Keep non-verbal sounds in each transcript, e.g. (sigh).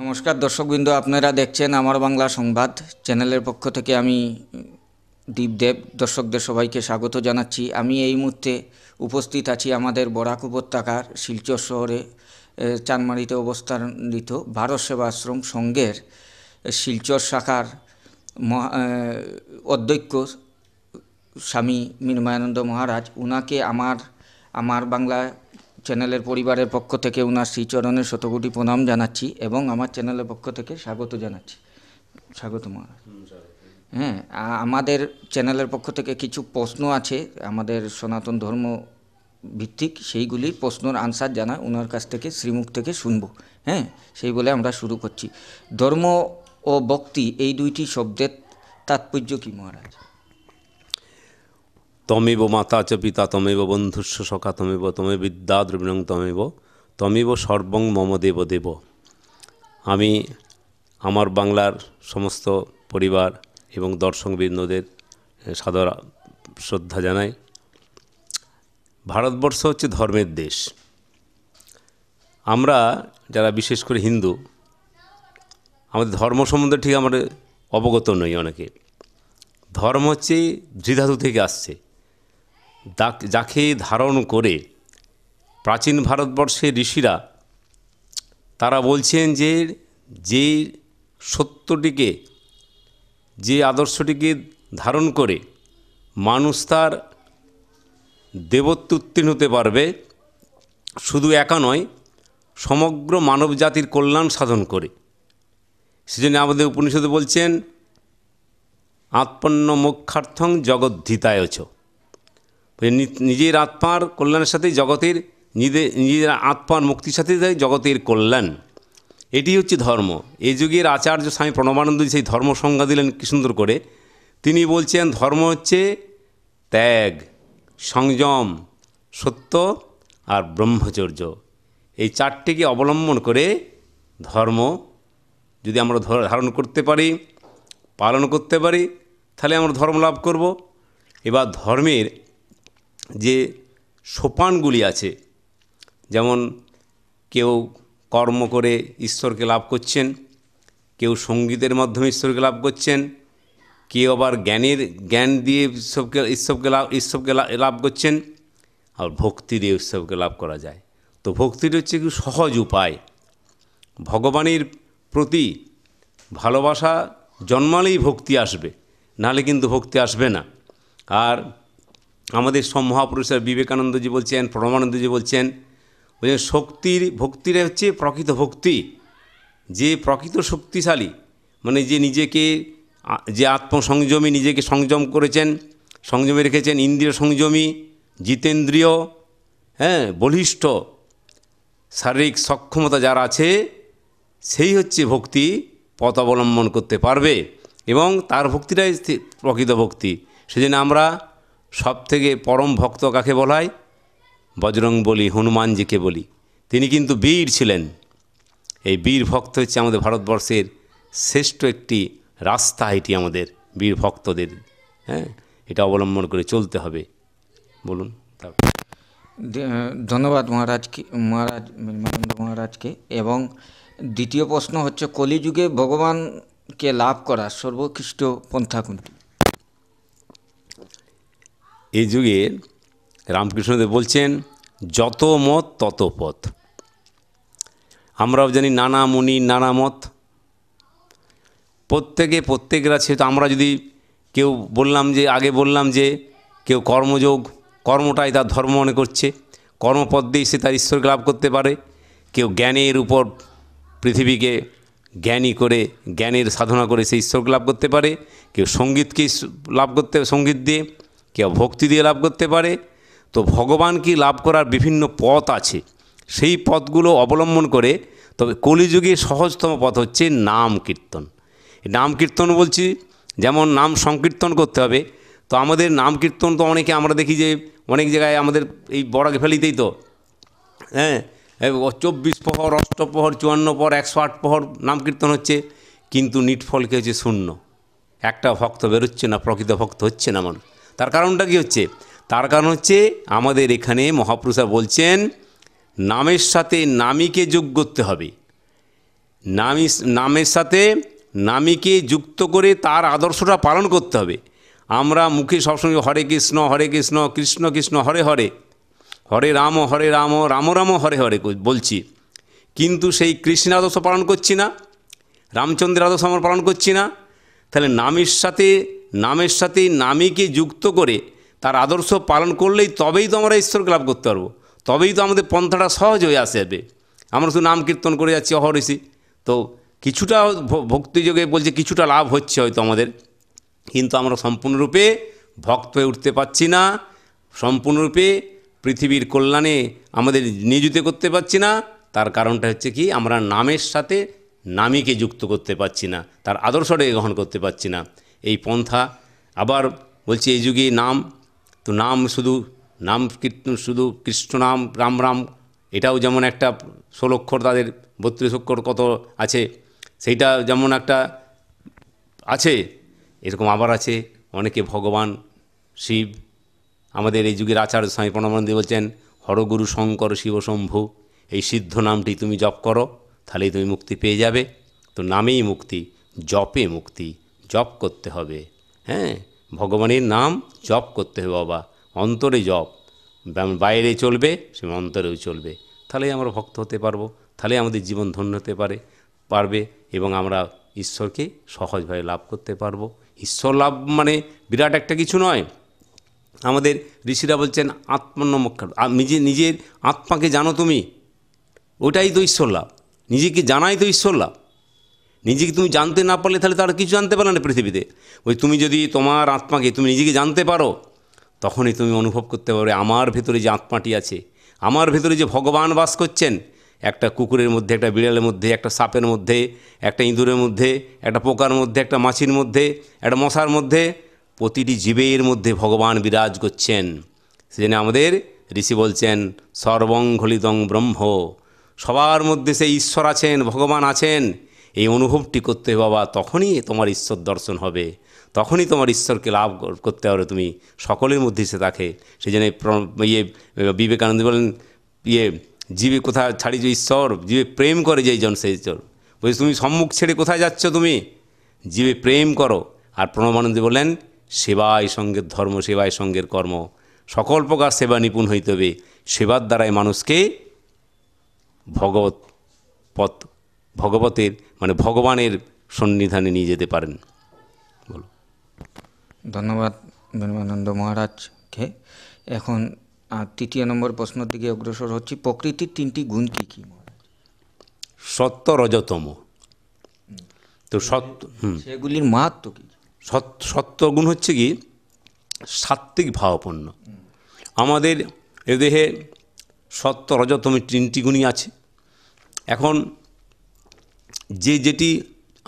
নমস্কার দর্শকবৃন্দ আপনারা দেখছেন আমার বাংলা সংবাদ চ্যানেলের পক্ষ থেকে আমি দীপদেব দর্শকদের সবাইকে স্বাগত জানাচ্ছি আমি এই মুহূর্তে উপস্থিত আছি আমাদের বরাক উপত্যকার শিলচর শহরে চানমারিতে অবস্থানিত ভারত সেবাশ্রম সংঘের শিলচর শাখার অধ্যক্ষ স্বামী মীরমায়ানন্দ মহারাজ উনাকে আমার আমার বাংলা চ্যানেলের পরিবারের পক্ষ থেকে ওনার শ্রীচরণের শতকোটি প্রণাম জানাচ্ছি এবং আমার চ্যানেলের পক্ষ থেকে স্বাগত জানাচ্ছি স্বাগত মহারাজ হ্যাঁ আমাদের চ্যানেলের পক্ষ থেকে কিছু প্রশ্ন আছে আমাদের সনাতন ধর্ম ভিত্তিক সেইগুলি প্রশ্নর আনসার জানা ওনার কাছ থেকে শ্রীমুখ থেকে শুনব হ্যাঁ সেই বলে আমরা শুরু করছি ধর্ম ও ভক্তি এই দুইটি শব্দের তাৎপর্য কি মহারাজ তমেব মাতা চ পিতা তমেব বন্ধুস্ব সখা তমেব তমে বিদ্যা দ্রবিণং তমেব তমেব সর্বং মম দেব দেব আমি আমার বাংলার সমস্ত পরিবার এবং দর্শকবৃন্দদের সাদর শ্রদ্ধা জানাই ভারতবর্ষ হচ্ছে ধর্মের দেশ আমরা যারা বিশেষ করে হিন্দু আমাদের ধর্ম সম্বন্ধে ঠিক আমাদের অবগত নই অনেকে ধর্ম হচ্ছে দৃধাতু থেকে আসছে যাকে ধারণ করে প্রাচীন ভারতবর্ষের ঋষিরা তারা বলছেন যে যে সত্যটিকে যে আদর্শটিকে ধারণ করে মানুষ তার দেবত্ব উত্তীর্ণ হতে পারবে শুধু একা নয় সমগ্র মানব জাতির কল্যাণ সাধন করে সেজন্য আমাদের উপনিষদে বলছেন আত্মন্ন মোক্ষার্থং জগদ্ধিতায়ছ নিজের আত্মার কল্যাণের সাথেই জগতের নিজের নিজের আত্মার মুক্তির সাথে জগতের কল্যাণ এটি হচ্ছে ধর্ম এই যুগের আচার্য স্বামী প্রণবানন্দ সেই ধর্ম সংজ্ঞা দিলেন কি সুন্দর করে তিনি বলছেন ধর্ম হচ্ছে ত্যাগ সংযম সত্য আর ব্রহ্মচর্য এই চারটিকে অবলম্বন করে ধর্ম যদি আমরা ধারণ করতে পারি পালন করতে পারি তাহলে আমরা ধর্ম লাভ করব এবার ধর্মের যে সোপানগুলি আছে যেমন কেউ কর্ম করে ঈশ্বরকে লাভ করছেন কেউ সঙ্গীতের মাধ্যমে ঈশ্বরকে লাভ করছেন কেউ আবার জ্ঞানের জ্ঞান দিয়ে ঈশ্বরকে ঈশ্বরকে লাভ ঈশ্বরকে লাভ করছেন আর ভক্তি দিয়ে ঈশ্বরকে লাভ করা যায় তো ভক্তিটি হচ্ছে একটু সহজ উপায় ভগবানের প্রতি ভালোবাসা জন্মালেই ভক্তি আসবে নাহলে কিন্তু ভক্তি আসবে না আর আমাদের সব মহাপুরুষরা বিবেকানন্দজি বলছেন পরমানন্দজি বলছেন বলছেন শক্তির ভক্তিটা হচ্ছে প্রকৃত ভক্তি যে প্রকৃত শক্তিশালী মানে যে নিজেকে যে আত্মসংযমী নিজেকে সংযম করেছেন সংযমে রেখেছেন ইন্দ্রিয় সংযমী জিতেন্দ্রীয় হ্যাঁ বলিষ্ঠ শারীরিক সক্ষমতা যার আছে সেই হচ্ছে ভক্তি পথ অবলম্বন করতে পারবে এবং তার ভক্তিটাই প্রকৃত ভক্তি সেজন্য আমরা সব থেকে পরম ভক্ত কাকে বলা হয় বজরং বলি হনুমানজিকে বলি তিনি কিন্তু বীর ছিলেন এই বীর ভক্ত হচ্ছে আমাদের ভারতবর্ষের শ্রেষ্ঠ একটি রাস্তা এটি আমাদের বীর ভক্তদের হ্যাঁ এটা অবলম্বন করে চলতে হবে বলুন ধন্যবাদ মহারাজকে মহারাজ নির্মানন্দ মহারাজকে এবং দ্বিতীয় প্রশ্ন হচ্ছে কলিযুগে ভগবানকে লাভ করার সর্বোৎকৃষ্ট পন্থা কোনটি এই যুগে রামকৃষ্ণদেব বলছেন যত মত তত পথ আমরাও জানি নানা মুনি নানা মত প্রত্যেকে প্রত্যেকের আছে তো আমরা যদি কেউ বললাম যে আগে বললাম যে কেউ কর্মযোগ কর্মটাই তার ধর্ম মনে করছে কর্মপদ দিয়ে সে তার ঈশ্বরকে লাভ করতে পারে কেউ জ্ঞানের উপর পৃথিবীকে জ্ঞানী করে জ্ঞানের সাধনা করে সে ঈশ্বরকে লাভ করতে পারে কেউ সঙ্গীতকে লাভ করতে সঙ্গীত দিয়ে কেউ ভক্তি দিয়ে লাভ করতে পারে তো ভগবানকে লাভ করার বিভিন্ন পথ আছে সেই পথগুলো অবলম্বন করে তবে কলিযুগে সহজতম পথ হচ্ছে নাম কীর্তন নাম কীর্তন বলছি যেমন নাম সংকীর্তন করতে হবে তো আমাদের নাম কীর্তন তো অনেকে আমরা দেখি যে অনেক জায়গায় আমাদের এই বড়াকে ফেলিতেই তো হ্যাঁ চব্বিশ প্রহর অষ্টপ্রহর চুয়ান্ন প্রহর একশো আট প্রহর নাম কীর্তন হচ্ছে কিন্তু নিটফলকে হচ্ছে শূন্য একটা ভক্ত বেরোচ্ছে না প্রকৃত ভক্ত হচ্ছে না মানুষ তার কারণটা কি হচ্ছে তার কারণ হচ্ছে আমাদের এখানে মহাপুরুষা বলছেন নামের সাথে নামীকে যোগ করতে হবে নামি নামের সাথে নামীকে যুক্ত করে তার আদর্শটা পালন করতে হবে আমরা মুখে সবসময় হরে কৃষ্ণ হরে কৃষ্ণ কৃষ্ণ কৃষ্ণ হরে হরে হরে রাম হরে রাম রাম রাম হরে হরে বলছি কিন্তু সেই কৃষ্ণ আদর্শ পালন করছি না রামচন্দ্রের আদর্শ আমরা পালন করছি না তাহলে নামের সাথে নামের সাথে নামীকে যুক্ত করে তার আদর্শ পালন করলেই তবেই তো আমরা ঈশ্বরকে লাভ করতে পারবো তবেই তো আমাদের পন্থাটা সহজ হয়ে আসবে আমরা শুধু নাম কীর্তন করে যাচ্ছি অহরিষি তো কিছুটা ভক্তিযোগে বলছে কিছুটা লাভ হচ্ছে হয়তো আমাদের কিন্তু আমরা সম্পূর্ণরূপে ভক্ত হয়ে উঠতে পারছি না সম্পূর্ণরূপে পৃথিবীর কল্যাণে আমাদের নিয়োজিত করতে পারছি না তার কারণটা হচ্ছে কি আমরা নামের সাথে নামীকে যুক্ত করতে পারছি না তার আদর্শটাকে গ্রহণ করতে পারছি না এই পন্থা আবার বলছে এই যুগে নাম তো নাম শুধু নাম কীর্তন শুধু কৃষ্ণ নাম রাম রাম এটাও যেমন একটা ষোলক্ষর অক্ষর তাদের বত্রিশ অক্ষর কত আছে সেইটা যেমন একটা আছে এরকম আবার আছে অনেকে ভগবান শিব আমাদের এই যুগের আচার্য স্বামী প্রণামানন্দী বলছেন হরগুরু শঙ্কর শিবশম্ভু এই সিদ্ধ নামটি তুমি জপ করো তাহলেই তুমি মুক্তি পেয়ে যাবে তো নামেই মুক্তি জপে মুক্তি জপ করতে হবে হ্যাঁ ভগবানের নাম জপ করতে হবে বাবা অন্তরে জপ বাইরে চলবে সে অন্তরেও চলবে তাহলেই আমরা ভক্ত হতে পারবো তাহলে আমাদের জীবন ধন্য হতে পারে পারবে এবং আমরা ঈশ্বরকে সহজভাবে লাভ করতে পারবো ঈশ্বর লাভ মানে বিরাট একটা কিছু নয় আমাদের ঋষিরা বলছেন আত্মনমক্ষা নিজে নিজের আত্মাকে জানো তুমি ওটাই তো ঈশ্বর লাভ নিজেকে জানাই তো ঈশ্বর লাভ নিজেকে তুমি জানতে না পারলে তাহলে তারা কিছু জানতে পারে না পৃথিবীতে ওই তুমি যদি তোমার আত্মাকে তুমি নিজেকে জানতে পারো তখনই তুমি অনুভব করতে পারবে আমার ভেতরে যে আত্মাটি আছে আমার ভেতরে যে ভগবান বাস করছেন একটা কুকুরের মধ্যে একটা বিড়ালের মধ্যে একটা সাপের মধ্যে একটা ইঁদুরের মধ্যে একটা পোকার মধ্যে একটা মাছির মধ্যে একটা মশার মধ্যে প্রতিটি জীবের মধ্যে ভগবান বিরাজ করছেন সেজন্য আমাদের ঋষি বলছেন সর্বং ঘলিতং ব্রহ্ম সবার মধ্যে সেই ঈশ্বর আছেন ভগবান আছেন এই অনুভবটি করতে বাবা তখনই তোমার ঈশ্বর দর্শন হবে তখনই তোমার ঈশ্বরকে লাভ করতে পারো তুমি সকলের মধ্যে সে তাকে সেই জন্য ইয়ে বিবেকানন্দ বলেন ইয়ে জীবে কোথায় ছাড়ি যে ঈশ্বর জীবে প্রেম করে যেইজন সেই ঈশ্বর বলছি তুমি সম্মুখ ছেড়ে কোথায় যাচ্ছ তুমি জীবে প্রেম করো আর প্রণবানন্দ বললেন সেবায় সঙ্গের ধর্ম সেবায় সঙ্গের কর্ম সকল প্রকার সেবা নিপুণ হইতে হবে সেবার দ্বারাই মানুষকে ভগবত পথ ভগবতের মানে ভগবানের সন্নিধানে নিয়ে যেতে পারেন বলো ধন্যবাদ বিনবানন্দ মহারাজকে এখন তৃতীয় নম্বর প্রশ্নের দিকে অগ্রসর হচ্ছি প্রকৃতির তিনটি গুণ কী কী সত্য রজতম তো সত্য সেগুলির মাহাত্ম কী সত্য গুণ হচ্ছে কি সাত্ত্বিক ভাবাপন্ন আমাদের এ দেহে সত্য রজতম তিনটি গুণই আছে এখন যে যেটি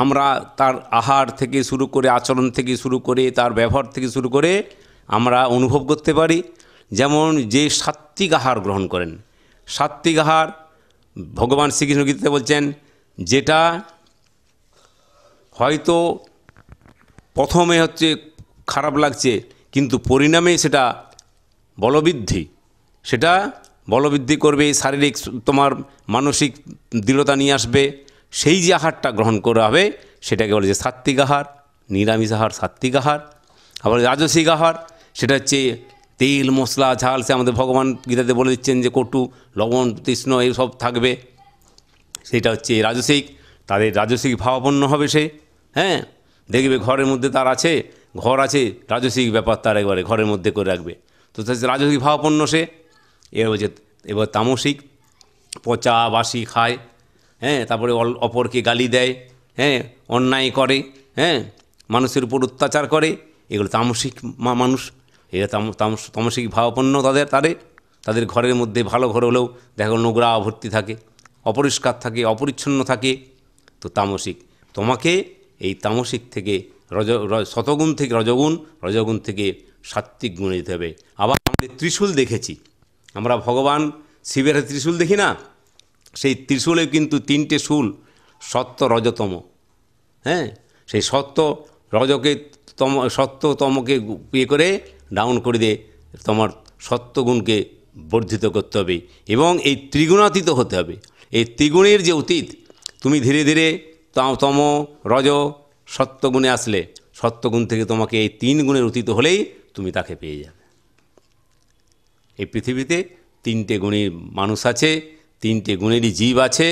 আমরা তার আহার থেকে শুরু করে আচরণ থেকে শুরু করে তার ব্যবহার থেকে শুরু করে আমরা অনুভব করতে পারি যেমন যে সাত্বিক আহার গ্রহণ করেন সাত্বিক আহার ভগবান শ্রীকৃষ্ণ বলছেন যেটা হয়তো প্রথমে হচ্ছে খারাপ লাগছে কিন্তু পরিণামে সেটা বলবৃদ্ধি সেটা বলবৃদ্ধি করবে শারীরিক তোমার মানসিক দৃঢ়তা নিয়ে আসবে সেই যে আহারটা গ্রহণ করা হবে সেটাকে বলে যে সাত্ত্বিক আহার নিরামিষ আহার সাত্ত্বিক আহার আবার রাজসিক আহার সেটা হচ্ছে তেল মশলা ঝাল সে আমাদের ভগবান গীতাতে বলে দিচ্ছেন যে কটু লবণ তৃষ্ণ এইসব থাকবে সেটা হচ্ছে রাজসিক তাদের রাজসিক ভাবাপন্ন হবে সে হ্যাঁ দেখবে ঘরের মধ্যে তার আছে ঘর আছে রাজসিক ব্যাপার তার একবারে ঘরের মধ্যে করে রাখবে তো রাজসিক ভাবাপন্ন সে এবার যে এবার তামসিক পচা বাসি খায় হ্যাঁ তারপরে অপরকে গালি দেয় হ্যাঁ অন্যায় করে হ্যাঁ মানুষের উপর অত্যাচার করে এগুলো তামসিক মানুষ এরা তামসিক ভাবাপন্ন তাদের তারে তাদের ঘরের মধ্যে ভালো ঘর হলেও দেখো নোংরা ভর্তি থাকে অপরিষ্কার থাকে অপরিচ্ছন্ন থাকে তো তামসিক তোমাকে এই তামসিক থেকে রজ শতগুণ থেকে রজগুণ রজগুণ থেকে সাত্ত্বিক গুণে যেতে হবে আবার আমাদের ত্রিশূল দেখেছি আমরা ভগবান শিবের ত্রিশূল দেখি না সেই ত্রিশূলে কিন্তু তিনটে শূল সত্য রজতম হ্যাঁ সেই সত্য রজকে তম সত্যতমকে ইয়ে করে ডাউন করে দিয়ে তোমার সত্যগুণকে বর্ধিত করতে হবে এবং এই ত্রিগুণাতীত হতে হবে এই ত্রিগুণের যে অতীত তুমি ধীরে ধীরে তম রজ সত্যগুণে আসলে সত্যগুণ থেকে তোমাকে এই তিন গুণের অতীত হলেই তুমি তাকে পেয়ে যাবে এই পৃথিবীতে তিনটে গুণী মানুষ আছে তিনটে গুণেরই জীব আছে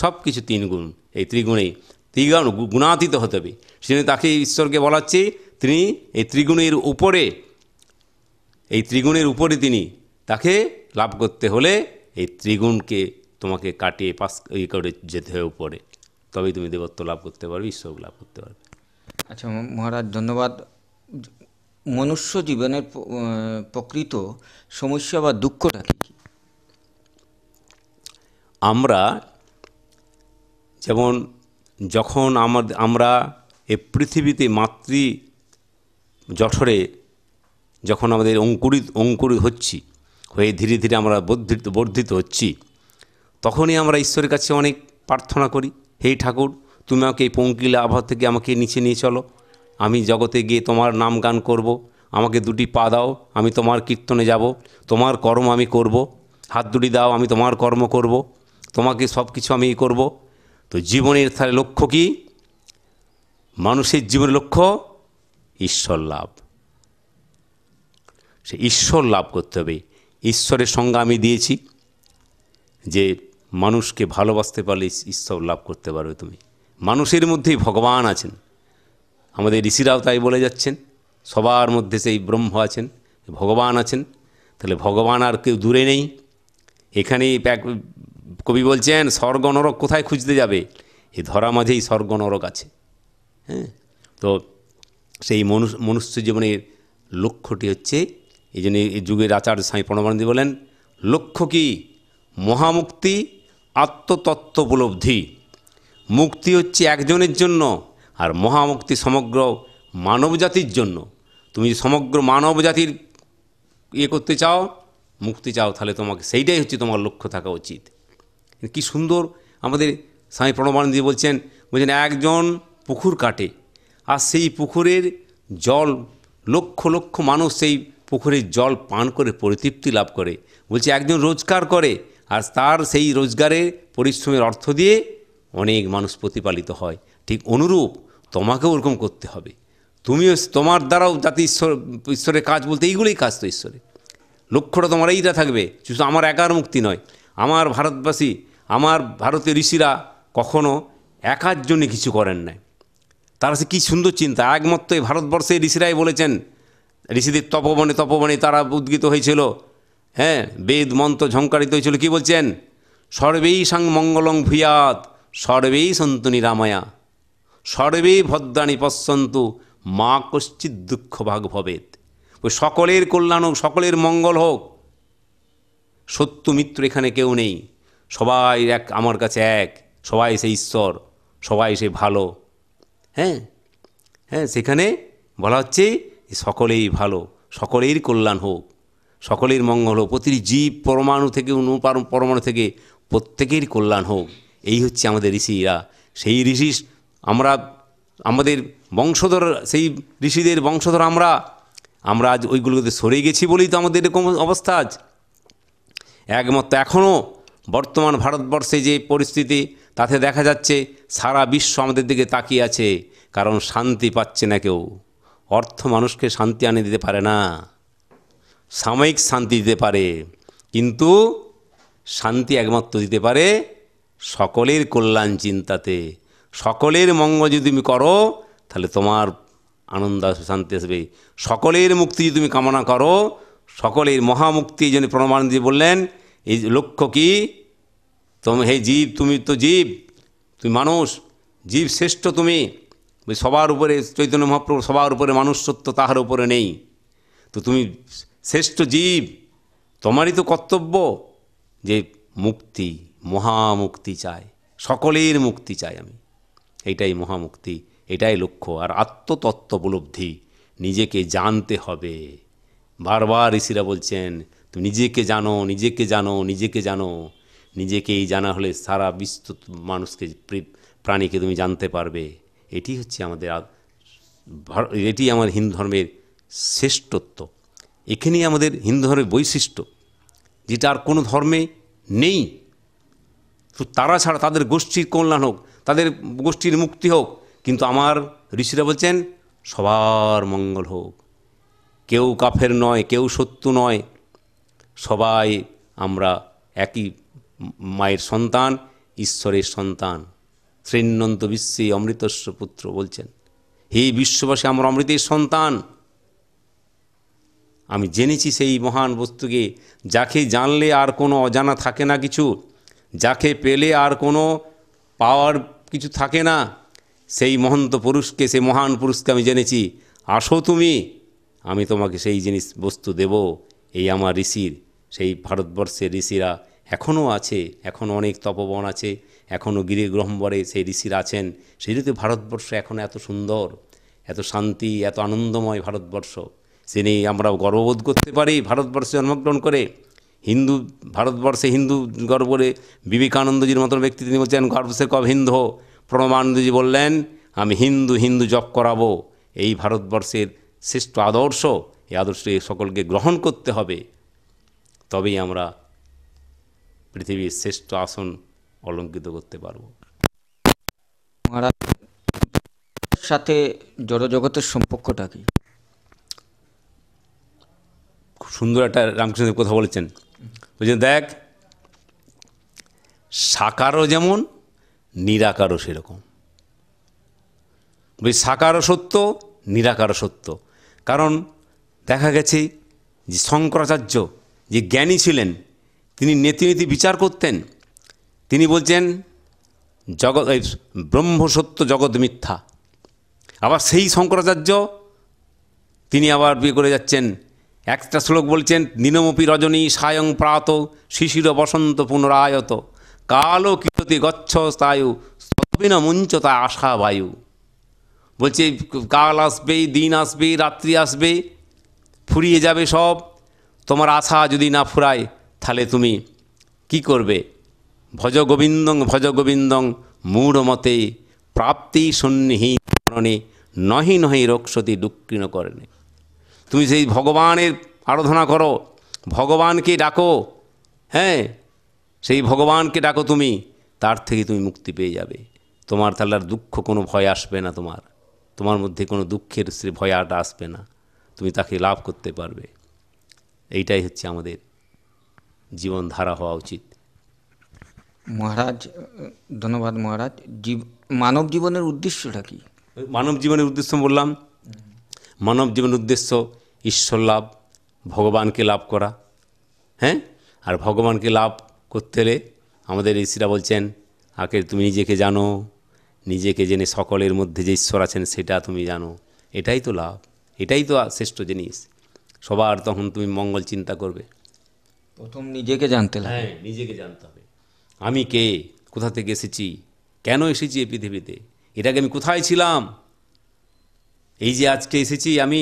সব কিছু তিন গুণ এই ত্রিগুণে ত্রিগুণ গুণাতীত হতে হবে সেজন্য তাকে ঈশ্বরকে বলা হচ্ছে তিনি এই ত্রিগুণের উপরে এই ত্রিগুণের উপরে তিনি তাকে লাভ করতে হলে এই ত্রিগুণকে তোমাকে কাটিয়ে পাস ইয়ে করে যেতে হবে উপরে তবেই তুমি দেবত্ব লাভ করতে পারবে ঈশ্বর লাভ করতে পারবে আচ্ছা মহারাজ ধন্যবাদ মনুষ্য জীবনের প্রকৃত সমস্যা বা দুঃখটা কী আমরা যেমন যখন আমাদের আমরা এ পৃথিবীতে মাতৃ জঠরে যখন আমাদের অঙ্কুরিত অঙ্কুরিত হচ্ছি হয়ে ধীরে ধীরে আমরা বর্ধিত বর্ধিত হচ্ছি তখনই আমরা ঈশ্বরের কাছে অনেক প্রার্থনা করি হে ঠাকুর তুমি আমাকে এই পঙ্কিল আবহাওয়া থেকে আমাকে নিচে নিয়ে চলো আমি জগতে গিয়ে তোমার নাম গান করব। আমাকে দুটি পা দাও আমি তোমার কীর্তনে যাব তোমার কর্ম আমি করব। হাত দুটি দাও আমি তোমার কর্ম করব। তোমাকে সব কিছু আমি করব তো জীবনের তাহলে লক্ষ্য কি মানুষের জীবনের লক্ষ্য ঈশ্বর লাভ সে ঈশ্বর লাভ করতে হবে ঈশ্বরের সঙ্গে আমি দিয়েছি যে মানুষকে ভালোবাসতে পারলে ঈশ্বর লাভ করতে পারবে তুমি মানুষের মধ্যেই ভগবান আছেন আমাদের ঋষিরাও তাই বলে যাচ্ছেন সবার মধ্যে সেই ব্রহ্ম আছেন ভগবান আছেন তাহলে ভগবান আর কেউ দূরে নেই এখানে কবি বলছেন স্বর্গ নরক কোথায় খুঁজতে যাবে এই ধরা মাঝেই স্বর্গ নরক আছে হ্যাঁ তো সেই মনুষ মনুষ্য জীবনের লক্ষ্যটি হচ্ছে এই জন্য এই যুগের আচার্য স্বামী প্রণবানন্দী বলেন লক্ষ্য কি মহামুক্তি আত্মতত্ত্ব উপলব্ধি মুক্তি হচ্ছে একজনের জন্য আর মহামুক্তি সমগ্র মানবজাতির জন্য তুমি সমগ্র মানবজাতির ইয়ে করতে চাও মুক্তি চাও তাহলে তোমাকে সেইটাই হচ্ছে তোমার লক্ষ্য থাকা উচিত কি সুন্দর আমাদের স্বামী প্রণবানন্দী বলছেন বলছেন একজন পুকুর কাটে আর সেই পুকুরের জল লক্ষ লক্ষ মানুষ সেই পুকুরের জল পান করে পরিতৃপ্তি লাভ করে বলছে একজন রোজগার করে আর তার সেই রোজগারের পরিশ্রমের অর্থ দিয়ে অনেক মানুষ প্রতিপালিত হয় ঠিক অনুরূপ তোমাকেও ওরকম করতে হবে তুমিও তোমার দ্বারাও যাতে ঈশ্বর ঈশ্বরের কাজ বলতে এইগুলোই কাজ তো ঈশ্বরের লক্ষ্যটা তোমার এইটা থাকবে শুধু আমার একার মুক্তি নয় আমার ভারতবাসী আমার ভারতের ঋষিরা কখনো একার জন্যে কিছু করেন নাই তারা সে কী সুন্দর চিন্তা একমাত্র এই ভারতবর্ষে ঋষিরাই বলেছেন ঋষিদের তপবনে তপবনে তারা উদ্গীত হয়েছিল হ্যাঁ বেদ মন্ত্র ঝঙ্কারিত হয়েছিল কি বলছেন সর্বেই সাং মঙ্গলং ভূয়াত সর্বেই সন্তুনি রামায়া সর্বেই ভদ্রাণী পশ্চন্তু মা কশ্চিৎ দুঃখ ভাগ ভবেদ ওই সকলের কল্যাণ হোক সকলের মঙ্গল হোক সত্য মিত্র এখানে কেউ নেই সবাই এক আমার কাছে এক সবাই সে ঈশ্বর সবাই সে ভালো হ্যাঁ হ্যাঁ সেখানে বলা হচ্ছে সকলেই ভালো সকলেই কল্যাণ হোক সকলের মঙ্গল হোক প্রতিটি জীব পরমাণু থেকে অনুপার পরমাণু থেকে প্রত্যেকের কল্যাণ হোক এই হচ্ছে আমাদের ঋষিরা সেই ঋষি আমরা আমাদের বংশধর সেই ঋষিদের বংশধর আমরা আমরা আজ ওইগুলোতে সরে গেছি বলেই তো আমাদের এরকম অবস্থা আজ একমাত্র এখনও বর্তমান ভারতবর্ষে যে পরিস্থিতি তাতে দেখা যাচ্ছে সারা বিশ্ব আমাদের দিকে তাকিয়ে আছে কারণ শান্তি পাচ্ছে না কেউ অর্থ মানুষকে শান্তি আনে দিতে পারে না সাময়িক শান্তি দিতে পারে কিন্তু শান্তি একমাত্র দিতে পারে সকলের কল্যাণ চিন্তাতে সকলের মঙ্গল যদি তুমি করো তাহলে তোমার আনন্দ আসবে শান্তি আসবে সকলের মুক্তি যদি তুমি কামনা করো সকলের মহামুক্তি যিনি প্রমাণ দিয়ে বললেন এই লক্ষ্য কি তোম হে জীব তুমি তো জীব তুমি মানুষ জীব শ্রেষ্ঠ তুমি সবার উপরে চৈতন্য মহাপ্রভু সবার উপরে মানুষত্ব তাহার উপরে নেই তো তুমি শ্রেষ্ঠ জীব তোমারই তো কর্তব্য যে মুক্তি মহামুক্তি চাই সকলের মুক্তি চাই আমি এইটাই মহামুক্তি এটাই লক্ষ্য আর আত্মতত্ত্ব উপলব্ধি নিজেকে জানতে হবে বারবার ঋষিরা বলছেন তুমি নিজেকে জানো নিজেকে জানো নিজেকে জানো নিজেকেই জানা হলে সারা বিশ্ব মানুষকে প্রাণীকে তুমি জানতে পারবে এটি হচ্ছে আমাদের এটি আমার হিন্দু ধর্মের শ্রেষ্ঠত্ব এখানেই আমাদের হিন্দু ধর্মের বৈশিষ্ট্য যেটা আর কোনো ধর্মে নেই তারা ছাড়া তাদের গোষ্ঠীর কল্যাণ হোক তাদের গোষ্ঠীর মুক্তি হোক কিন্তু আমার ঋষিরা বলছেন সবার মঙ্গল হোক কেউ কাফের নয় কেউ সত্য নয় সবাই আমরা একই মায়ের সন্তান ঈশ্বরের সন্তান শ্রীনন্ত বিশ্বে অমৃতস্ব পুত্র বলছেন হে বিশ্ববাসী আমরা অমৃতের সন্তান আমি জেনেছি সেই মহান বস্তুকে যাকে জানলে আর কোনো অজানা থাকে না কিছু যাকে পেলে আর কোনো পাওয়ার কিছু থাকে না সেই মহন্ত পুরুষকে সেই মহান পুরুষকে আমি জেনেছি আসো তুমি আমি তোমাকে সেই জিনিস বস্তু দেব এই আমার ঋষির সেই ভারতবর্ষের ঋষিরা এখনও আছে এখন অনেক তপবন আছে এখনও গিরিগ্রহম্বরে সেই ঋষিরা আছেন সেই ঋতু ভারতবর্ষ এখন এত সুন্দর এত শান্তি এত আনন্দময় ভারতবর্ষ সে নিয়ে আমরা গর্ববোধ করতে পারি ভারতবর্ষে জন্মগ্রহণ করে হিন্দু ভারতবর্ষে হিন্দু গর্ব বিবেকানন্দজির মতন ব্যক্তি তিনি বলছেন গর্বসে কব হিন্দু প্রণবানন্দজি বললেন আমি হিন্দু হিন্দু জপ করাবো এই ভারতবর্ষের শ্রেষ্ঠ আদর্শ এই আদর্শে সকলকে গ্রহণ করতে হবে তবেই আমরা পৃথিবীর শ্রেষ্ঠ আসন অলঙ্কৃত করতে পারব সাথে জড়জগতের সম্পর্কটা কি খুব সুন্দর একটা রামকৃষ্ণদেব কথা বলেছেন বলছেন দেখ সাকারও যেমন নিরাকারও সেরকম ওই সাকারও সত্য নিরাকারও সত্য কারণ দেখা গেছে যে শঙ্করাচার্য যে জ্ঞানী ছিলেন তিনি নেতিনীতি বিচার করতেন তিনি বলছেন জগৎ ব্রহ্মসত্য জগৎ মিথ্যা আবার সেই শঙ্করাচার্য তিনি আবার বিয়ে করে যাচ্ছেন একটা শ্লোক বলছেন নীনমপি রজনী সায়ং প্রাত শিশির বসন্ত পুনরায়ত কালো কিরতি গচ্ছ স্থায়ু সবিন মুঞ্চতা আশা বায়ু বলছে কাল আসবে দিন আসবে রাত্রি আসবে ফুরিয়ে যাবে সব তোমার আশা যদি না ফুরায় তাহলে তুমি কি করবে ভজ গোবিন্দং ভজ গোবিন্দং মূঢ় মতে প্রাপ্তি সন্নিহীনে নহি নহি রক্ষতি দুঃখীর্ণ করেনে তুমি সেই ভগবানের আরাধনা করো ভগবানকে ডাকো হ্যাঁ সেই ভগবানকে ডাকো তুমি তার থেকে তুমি মুক্তি পেয়ে যাবে তোমার তাহলে আর দুঃখ কোনো ভয় আসবে না তোমার তোমার মধ্যে কোনো দুঃখের শ্রী ভয়াটা আসবে না তুমি তাকে লাভ করতে পারবে এইটাই হচ্ছে আমাদের জীবনধারা হওয়া উচিত মহারাজ ধন্যবাদ মহারাজ জীব মানব জীবনের উদ্দেশ্যটা কি মানব জীবনের উদ্দেশ্য বললাম মানব জীবনের উদ্দেশ্য ঈশ্বর লাভ ভগবানকে লাভ করা হ্যাঁ আর ভগবানকে লাভ করতে হলে আমাদের ঋষিরা বলছেন আগে তুমি নিজেকে জানো নিজেকে জেনে সকলের মধ্যে যে ঈশ্বর আছেন সেটা তুমি জানো এটাই তো লাভ এটাই তো শ্রেষ্ঠ জিনিস সবার তখন তুমি মঙ্গল চিন্তা করবে প্রথম নিজেকে জানতে হ্যাঁ নিজেকে জানতে হবে আমি কে কোথা থেকে এসেছি কেন এসেছি এই পৃথিবীতে এটাকে আমি কোথায় ছিলাম এই যে আজকে এসেছি আমি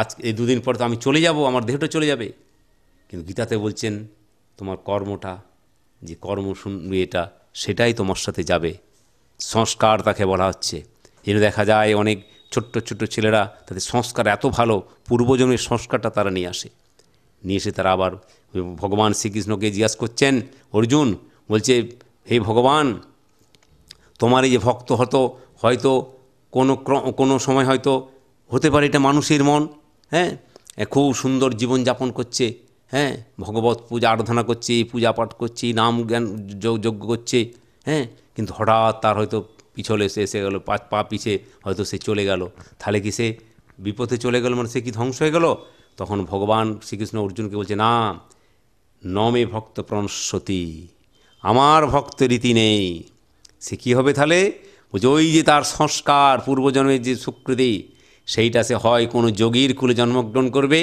আজ এই দুদিন পর তো আমি চলে যাব আমার দেহটা চলে যাবে কিন্তু গীতাতে বলছেন তোমার কর্মটা যে কর্ম এটা সেটাই তোমার সাথে যাবে সংস্কার তাকে বলা হচ্ছে এর দেখা যায় অনেক ছোট্ট ছোট্ট ছেলেরা তাদের সংস্কার এত ভালো পূর্বজন্মের সংস্কারটা তারা নিয়ে আসে নিয়ে এসে তারা আবার ভগবান শ্রীকৃষ্ণকে জিজ্ঞাস করছেন অর্জুন বলছে হে ভগবান তোমার এই যে ভক্ত হতো হয়তো কোনো কোনো সময় হয়তো হতে পারে এটা মানুষের মন হ্যাঁ খুব সুন্দর জীবনযাপন করছে হ্যাঁ ভগবত পূজা আরাধনা করছে পূজা পাঠ করছে নাম জ্ঞান যজ্ঞ করছে হ্যাঁ কিন্তু হঠাৎ তার হয়তো পিছলে সে এসে গেলো পা পা পিছে হয়তো সে চলে গেল তাহলে কি সে বিপথে চলে গেল মানে সে কি ধ্বংস হয়ে গেল তখন ভগবান শ্রীকৃষ্ণ অর্জুনকে বলছে না নমে ভক্ত প্রণস্বতী আমার ভক্ত রীতি নেই সে কী হবে তাহলে বলছে ওই যে তার সংস্কার পূর্বজন্মের যে সুকৃতি সেইটা সে হয় কোনো যোগীর কুলে জন্মগ্রহণ করবে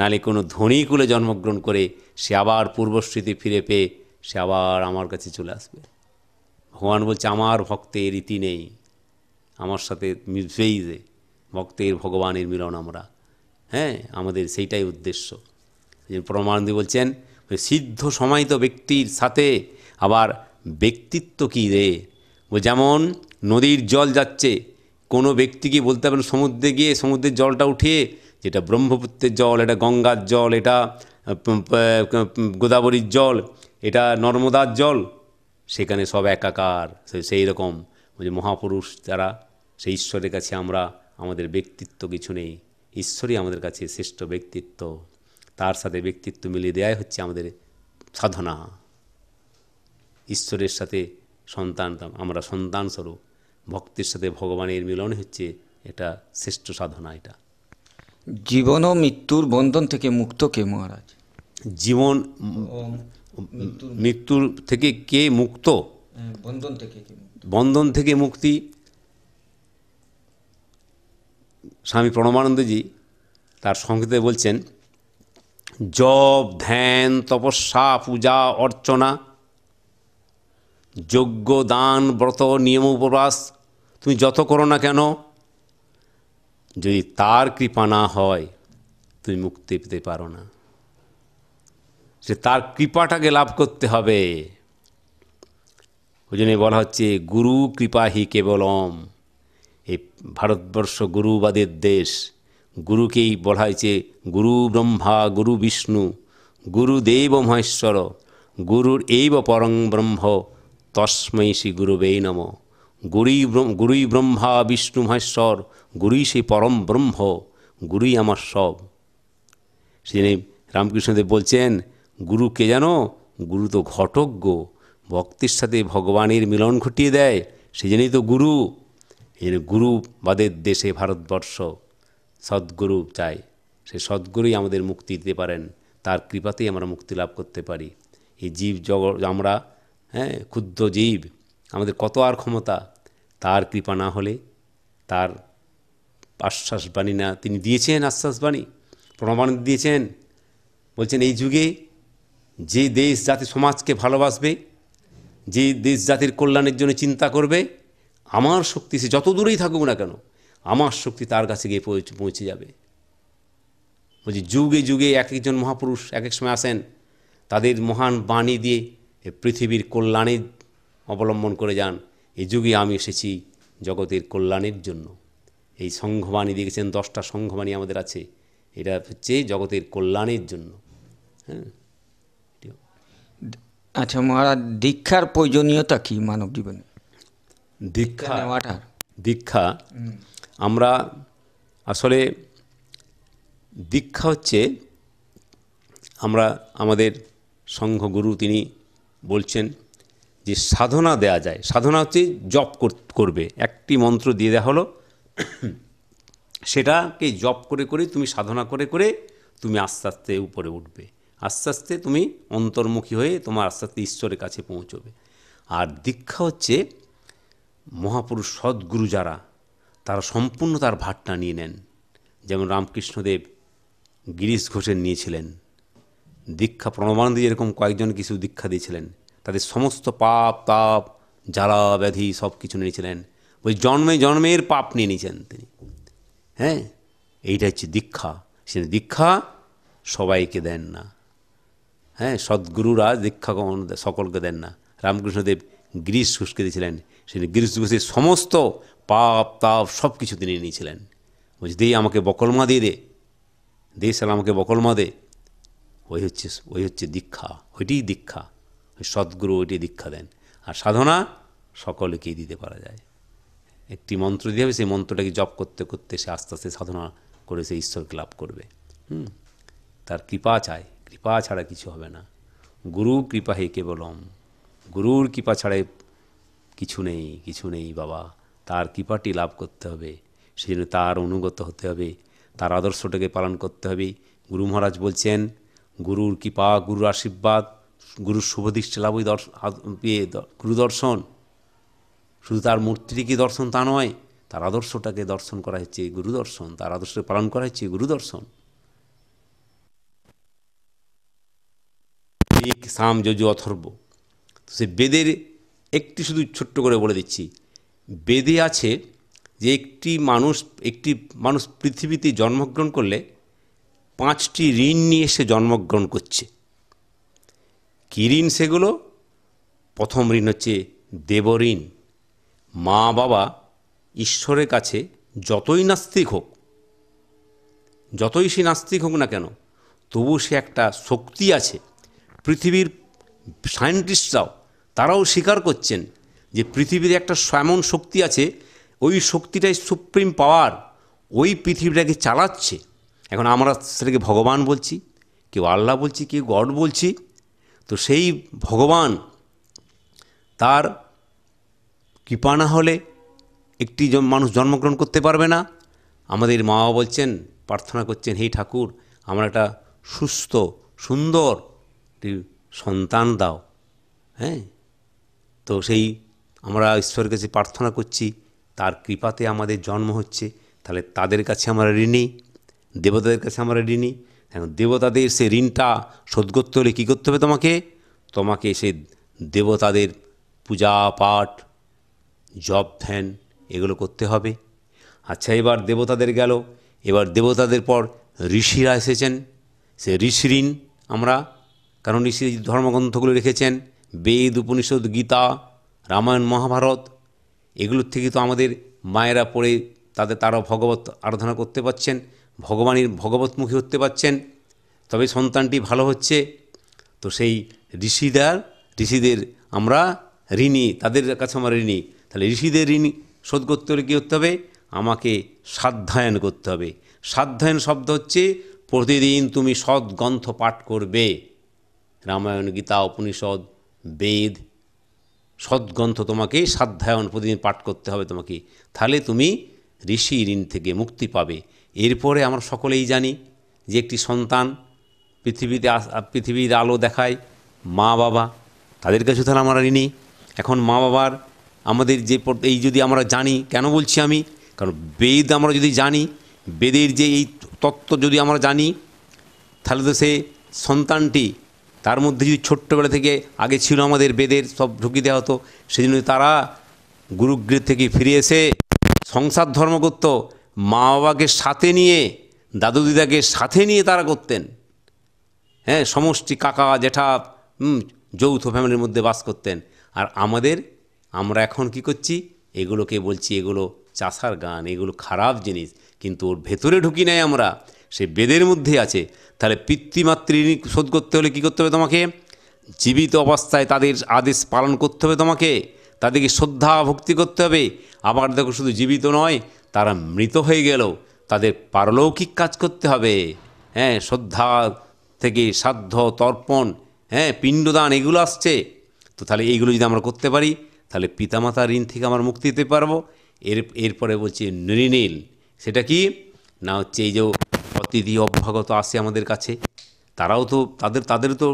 নালে কোনো ধনী কুলে জন্মগ্রহণ করে সে আবার পূর্বস্মৃতি ফিরে পেয়ে সে আবার আমার কাছে চলে আসবে ভগবান বলছে আমার ভক্তের রীতি নেই আমার সাথে মিশবেই যে ভক্তের ভগবানের মিলন আমরা হ্যাঁ আমাদের সেইটাই উদ্দেশ্য পরমানন্দী বলছেন সিদ্ধ সমাহিত ব্যক্তির সাথে আবার ব্যক্তিত্ব কী রে যেমন নদীর জল যাচ্ছে কোনো ব্যক্তিকে বলতে পারেন সমুদ্রে গিয়ে সমুদ্রের জলটা উঠিয়ে যেটা ব্রহ্মপুত্রের জল এটা গঙ্গার জল এটা গোদাবরীর জল এটা নর্মদার জল সেখানে সব একাকার সেই রকম যে মহাপুরুষ যারা সেই ঈশ্বরের কাছে আমরা আমাদের ব্যক্তিত্ব কিছু নেই ঈশ্বরই আমাদের কাছে শ্রেষ্ঠ ব্যক্তিত্ব তার সাথে ব্যক্তিত্ব মিলিয়ে দেওয়াই হচ্ছে আমাদের সাধনা ঈশ্বরের সাথে সন্তান আমরা সন্তানস্বরূপ ভক্তির সাথে ভগবানের মিলন হচ্ছে এটা শ্রেষ্ঠ সাধনা এটা জীবন ও মৃত্যুর বন্ধন থেকে মুক্ত কে মহারাজ জীবন মৃত্যুর থেকে কে মুক্ত হ্যাঁ, বন্ধন থেকে বন্ধন থেকে মুক্তি স্বামী প্রণবানন্দজি তার সঙ্গীতে বলছেন জপ ধ্যান তপস্যা পূজা অর্চনা যোগ্য দান ব্রত নিয়ম উপবাস তুমি যত করো না কেন যদি তার কৃপা না হয় তুমি মুক্তি পেতে পারো না যে তার কৃপাটাকে লাভ করতে হবে ওই জন্যই বলা হচ্ছে গুরু কৃপা হি কেবলম এই ভারতবর্ষ গুরুবাদের দেশ গুরুকেই বলা হয়েছে গুরু ব্রহ্মা গুরু বিষ্ণু গুরুদেব মহেশ্বর গুরুর এইব পরং ব্রহ্ম তস্মৈ শ্রী গুরুবেই নম গুরুই গুরুই ব্রহ্মা বিষ্ণু মহেশ্বর গুরুই সেই পরম ব্রহ্ম গুরুই আমার সব সেদিন রামকৃষ্ণদেব বলছেন গুরু কে জানো গুরু তো ঘটজ্ঞ ভক্তির সাথে ভগবানের মিলন ঘটিয়ে দেয় সেজন্যই তো গুরু এর গুরু বাদের দেশে ভারতবর্ষ সদ্গুরু চাই সে সদ্গুরুই আমাদের মুক্তি দিতে পারেন তার কৃপাতেই আমরা মুক্তি লাভ করতে পারি এই জীব জগ আমরা হ্যাঁ ক্ষুদ্র জীব আমাদের কত আর ক্ষমতা তার কৃপা না হলে তার আশ্বাসবাণী না তিনি দিয়েছেন আশ্বাসবাণী প্রমাণ দিয়েছেন বলছেন এই যুগে যে দেশ জাতি সমাজকে ভালোবাসবে যে দেশ জাতির কল্যাণের জন্য চিন্তা করবে আমার শক্তি সে যত দূরেই থাকুক না কেন আমার শক্তি তার কাছে গিয়ে পৌঁছে যাবে বলছি যুগে যুগে এক একজন মহাপুরুষ এক এক সময় আসেন তাদের মহান বাণী দিয়ে এ পৃথিবীর কল্যাণে অবলম্বন করে যান এই যুগে আমি এসেছি জগতের কল্যাণের জন্য এই সংঘবাণী দিয়ে গেছেন দশটা সংঘবাণী আমাদের আছে এটা হচ্ছে জগতের কল্যাণের জন্য হ্যাঁ আচ্ছা মহারাজ দীক্ষার প্রয়োজনীয়তা কি মানব জীবনে দীক্ষা নেওয়াটার দীক্ষা আমরা আসলে দীক্ষা হচ্ছে আমরা আমাদের সংঘগুরু তিনি বলছেন যে সাধনা দেয়া যায় সাধনা হচ্ছে জপ করবে একটি মন্ত্র দিয়ে দেওয়া হলো সেটাকে জপ করে করে তুমি সাধনা করে করে তুমি আস্তে আস্তে উপরে উঠবে আস্তে আস্তে তুমি অন্তর্মুখী হয়ে তোমার আস্তে আস্তে ঈশ্বরের কাছে পৌঁছবে আর দীক্ষা হচ্ছে মহাপুরুষ সদ্গুরু যারা তারা সম্পূর্ণ তার ভাটটা নিয়ে নেন যেমন রামকৃষ্ণদেব গিরিশ ঘোষের নিয়েছিলেন দীক্ষা প্রণবানন্দী যেরকম কয়েকজন কিছু দীক্ষা দিয়েছিলেন তাদের সমস্ত পাপ তাপ জ্বালা ব্যাধি সব কিছু নিয়েছিলেন ওই জন্মে জন্মের পাপ নিয়ে নিয়েছেন তিনি হ্যাঁ এইটা হচ্ছে দীক্ষা সে দীক্ষা সবাইকে দেন না হ্যাঁ সদ্গুরুরা দীক্ষা কখনো সকলকে দেন না রামকৃষ্ণদেব গ্রীষ ঘুষকে দিয়েছিলেন সেই গ্রীষ ঘুষের সমস্ত পাপ তাপ সব কিছু তিনি নিয়েছিলেন বলছি দে আমাকে বকলমা দিয়ে দে দে সাল আমাকে বকলমা দে ওই হচ্ছে ওই হচ্ছে দীক্ষা ওইটি দীক্ষা ওই সদ্গুরু ওইটি দীক্ষা দেন আর সাধনা সকলকেই দিতে পারা যায় একটি মন্ত্র দিয়ে হবে সেই মন্ত্রটাকে জপ করতে করতে সে আস্তে আস্তে সাধনা করে সে ঈশ্বরকে লাভ করবে হুম তার কৃপা চায় কৃপা ছাড়া কিছু হবে না গুরু কৃপা হে কেবলম গুরুর কৃপা ছাড়া কিছু নেই কিছু নেই বাবা তার কৃপাটি লাভ করতে হবে সেজন্য তার অনুগত হতে হবে তার আদর্শটাকে পালন করতে হবে গুরু মহারাজ বলছেন গুরুর কৃপা গুরুর আশীর্বাদ গুরুর শুভদৃষ্টি লাভই দর্শন ইয়ে গুরু দর্শন শুধু তার মূর্তিটি কি দর্শন তা নয় তার আদর্শটাকে দর্শন করা হচ্ছে গুরুদর্শন তার আদর্শকে পালন করা হচ্ছে গুরুদর্শন ঋক সাম যজু অথর্ব তো সে বেদের একটি শুধু ছোট্ট করে বলে দিচ্ছি বেদে আছে যে একটি মানুষ একটি মানুষ পৃথিবীতে জন্মগ্রহণ করলে পাঁচটি ঋণ নিয়ে সে জন্মগ্রহণ করছে কী ঋণ সেগুলো প্রথম ঋণ হচ্ছে দেবঋণ মা বাবা ঈশ্বরের কাছে যতই নাস্তিক হোক যতই সে নাস্তিক হোক না কেন তবু সে একটা শক্তি আছে পৃথিবীর সায়েন্টিস্টরাও তারাও স্বীকার করছেন যে পৃথিবীর একটা এমন শক্তি আছে ওই শক্তিটাই সুপ্রিম পাওয়ার ওই পৃথিবীটাকে চালাচ্ছে এখন আমরা সেটাকে ভগবান বলছি কেউ আল্লাহ বলছি কেউ গড বলছি তো সেই ভগবান তার কৃপা না হলে একটি মানুষ জন্মগ্রহণ করতে পারবে না আমাদের মা বলছেন প্রার্থনা করছেন হে ঠাকুর আমরা একটা সুস্থ সুন্দর একটি সন্তান দাও হ্যাঁ তো সেই আমরা ঈশ্বরের কাছে প্রার্থনা করছি তার কৃপাতে আমাদের জন্ম হচ্ছে তাহলে তাদের কাছে আমরা ঋণী দেবতাদের কাছে আমরা ঋণী এখন দেবতাদের সে ঋণটা শোধ করতে হলে কী করতে হবে তোমাকে তোমাকে সে দেবতাদের পূজা পাঠ জব ধ্যান এগুলো করতে হবে আচ্ছা এবার দেবতাদের গেল এবার দেবতাদের পর ঋষিরা এসেছেন সে ঋষি ঋণ আমরা কারণ ঋষি ধর্মগ্রন্থগুলো রেখেছেন বেদ উপনিষদ গীতা রামায়ণ মহাভারত এগুলোর থেকে তো আমাদের মায়েরা পড়ে তাদের তারা ভগবত আরাধনা করতে পারছেন ভগবানের ভগবতমুখী হতে পারছেন তবে সন্তানটি ভালো হচ্ছে তো সেই ঋষিদার ঋষিদের আমরা ঋণী তাদের কাছে আমরা ঋণী তাহলে ঋষিদের ঋণ শোধ করতে হলে কী করতে হবে আমাকে সাধ্যায়ন করতে হবে সাধ্যায়ন শব্দ হচ্ছে প্রতিদিন তুমি সদ্গ্রন্থ পাঠ করবে রামায়ণ গীতা উপনিষদ বেদ সদ্গ্রন্থ তোমাকে সাধ্যায়ন প্রতিদিন পাঠ করতে হবে তোমাকে তাহলে তুমি ঋষি ঋণ থেকে মুক্তি পাবে এরপরে আমরা সকলেই জানি যে একটি সন্তান পৃথিবীতে পৃথিবীর আলো দেখায় মা বাবা তাদের কাছে তাহলে আমরা ঋণী এখন মা বাবার আমাদের যে এই যদি আমরা জানি কেন বলছি আমি কারণ বেদ আমরা যদি জানি বেদের যে এই তত্ত্ব যদি আমরা জানি তাহলে তো সে সন্তানটি তার মধ্যে যদি ছোট্টবেলা থেকে আগে ছিল আমাদের বেদের সব ঢুকি দেওয়া হতো সেই জন্য তারা গুরুগৃহ থেকে ফিরে এসে সংসার ধর্ম করত মা বাবাকে সাথে নিয়ে দাদু দিদাকে সাথে নিয়ে তারা করতেন হ্যাঁ সমষ্টি কাকা জেঠা যৌথ ফ্যামিলির মধ্যে বাস করতেন আর আমাদের আমরা এখন কি করছি এগুলোকে বলছি এগুলো চাষার গান এগুলো খারাপ জিনিস কিন্তু ওর ভেতরে ঢুকি নাই আমরা সে বেদের মধ্যে আছে তাহলে পিতৃমাতৃ শোধ করতে হলে কি করতে হবে তোমাকে জীবিত অবস্থায় তাদের আদেশ পালন করতে হবে তোমাকে তাদেরকে শ্রদ্ধা ভক্তি করতে হবে আবার দেখো শুধু জীবিত নয় তারা মৃত হয়ে গেল তাদের পারলৌকিক কাজ করতে হবে হ্যাঁ শ্রদ্ধা থেকে সাধ্য তর্পণ হ্যাঁ পিণ্ডদান এগুলো আসছে তো তাহলে এইগুলো যদি আমরা করতে পারি তাহলে পিতামাতার ঋণ থেকে আমরা মুক্তি দিতে পারবো এর এরপরে বলছি নৃনীল সেটা কি না হচ্ছে এই যে অতিথি অভ্যাগত আসে আমাদের কাছে তারাও তো তাদের তাদের তো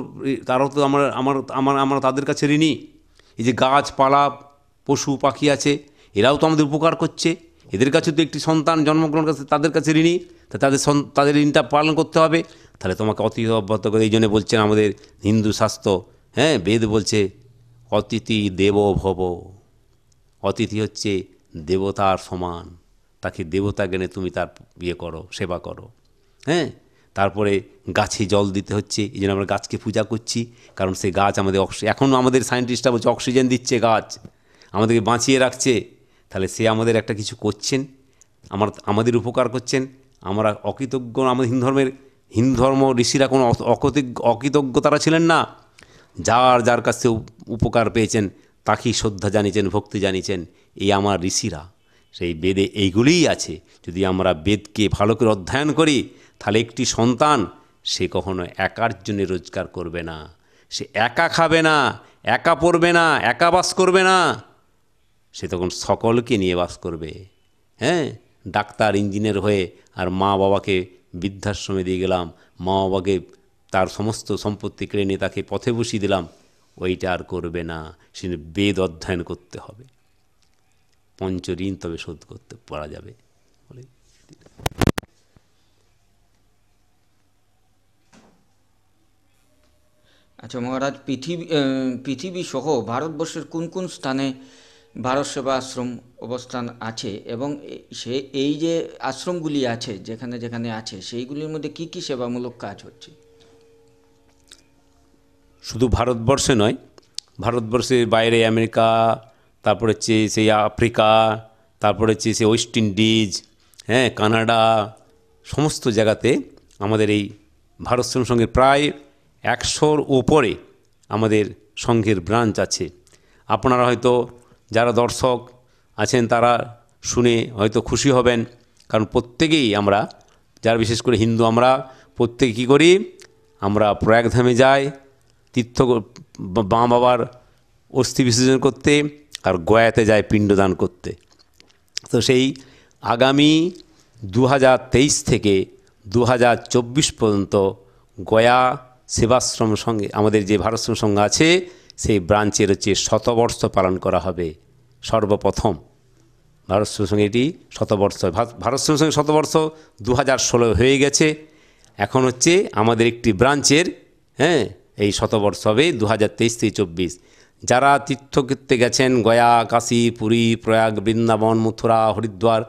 তারাও তো আমার আমার আমার আমরা তাদের কাছে ঋণী এই যে গাছপালা পশু পাখি আছে এরাও তো আমাদের উপকার করছে এদের কাছে তো একটি সন্তান জন্মগ্রহণ করছে তাদের কাছে ঋণী তা তাদের তাদের ঋণটা পালন করতে হবে তাহলে তোমাকে অতিথি অব্যাহত করে এই জন্য বলছেন আমাদের হিন্দু শাস্ত্র হ্যাঁ বেদ বলছে অতিথি দেব ভব অতিথি হচ্ছে দেবতার সমান তাকে দেবতা জ্ঞানে তুমি তার ইয়ে করো সেবা করো হ্যাঁ তারপরে গাছে জল দিতে হচ্ছে এই জন্য আমরা গাছকে পূজা করছি কারণ সে গাছ আমাদের অক্সি এখনও আমাদের সায়েন্টিস্টরা বলছে অক্সিজেন দিচ্ছে গাছ আমাদেরকে বাঁচিয়ে রাখছে তাহলে সে আমাদের একটা কিছু করছেন আমার আমাদের উপকার করছেন আমরা অকৃতজ্ঞ আমাদের হিন্দু ধর্মের হিন্দু ধর্ম ঋষিরা কোনো অকৃতজ্ঞ তারা ছিলেন না যার যার কাছে উপকার পেয়েছেন তাকেই শ্রদ্ধা জানিয়েছেন ভক্তি জানিয়েছেন এই আমার ঋষিরা সেই বেদে এইগুলিই আছে যদি আমরা বেদকে ভালো করে অধ্যয়ন করি তাহলে একটি সন্তান সে কখনো একার জন্যে রোজগার করবে না সে একা খাবে না একা পড়বে না একা বাস করবে না সে তখন সকলকে নিয়ে বাস করবে হ্যাঁ ডাক্তার ইঞ্জিনিয়ার হয়ে আর মা বাবাকে বৃদ্ধাশ্রমে দিয়ে গেলাম মা বাবাকে তার সমস্ত সম্পত্তি কেড়ে নিয়ে তাকে পথে বসিয়ে দিলাম ওইটা আর করবে না সে বেদ অধ্যয়ন করতে হবে পঞ্চঋণ তবে শোধ করতে পারা যাবে আচ্ছা মহারাজ পৃথিবী পৃথিবীসহ ভারতবর্ষের কোন কোন স্থানে ভারত সেবা আশ্রম অবস্থান আছে এবং সে এই যে আশ্রমগুলি আছে যেখানে যেখানে আছে সেইগুলির মধ্যে কি কি সেবামূলক কাজ হচ্ছে শুধু ভারতবর্ষে নয় ভারতবর্ষের বাইরে আমেরিকা তারপরে হচ্ছে সেই আফ্রিকা তারপরে হচ্ছে সেই ওয়েস্ট ইন্ডিজ হ্যাঁ কানাডা সমস্ত জায়গাতে আমাদের এই ভারত সঙ্গে প্রায় একশোর ওপরে আমাদের সংঘের ব্রাঞ্চ আছে আপনারা হয়তো যারা দর্শক আছেন তারা শুনে হয়তো খুশি হবেন কারণ প্রত্যেকেই আমরা যারা বিশেষ করে হিন্দু আমরা প্রত্যেকে কী করি আমরা প্রয়াগধামে যাই তীর্থ মা বাবার অস্থি বিসর্জন করতে আর গয়াতে যায় পিণ্ডদান করতে তো সেই আগামী দু থেকে দু পর্যন্ত গয়া সেবাশ্রম সঙ্গে আমাদের যে ভারতশ্রম সঙ্গে আছে সেই ব্রাঞ্চের হচ্ছে শতবর্ষ পালন করা হবে সর্বপ্রথম ভারতশ্রম সঙ্গে এটি শতবর্ষ ভারতশ্রম সঙ্গে শতবর্ষ দু হাজার ষোলো হয়ে গেছে এখন হচ্ছে আমাদের একটি ব্রাঞ্চের হ্যাঁ এই শতবর্ষ হবে দু হাজার তেইশ থেকে চব্বিশ যারা তীর্থক্ষেত্রে গেছেন গয়া কাশী পুরী প্রয়াগ বৃন্দাবন মথুরা হরিদ্বার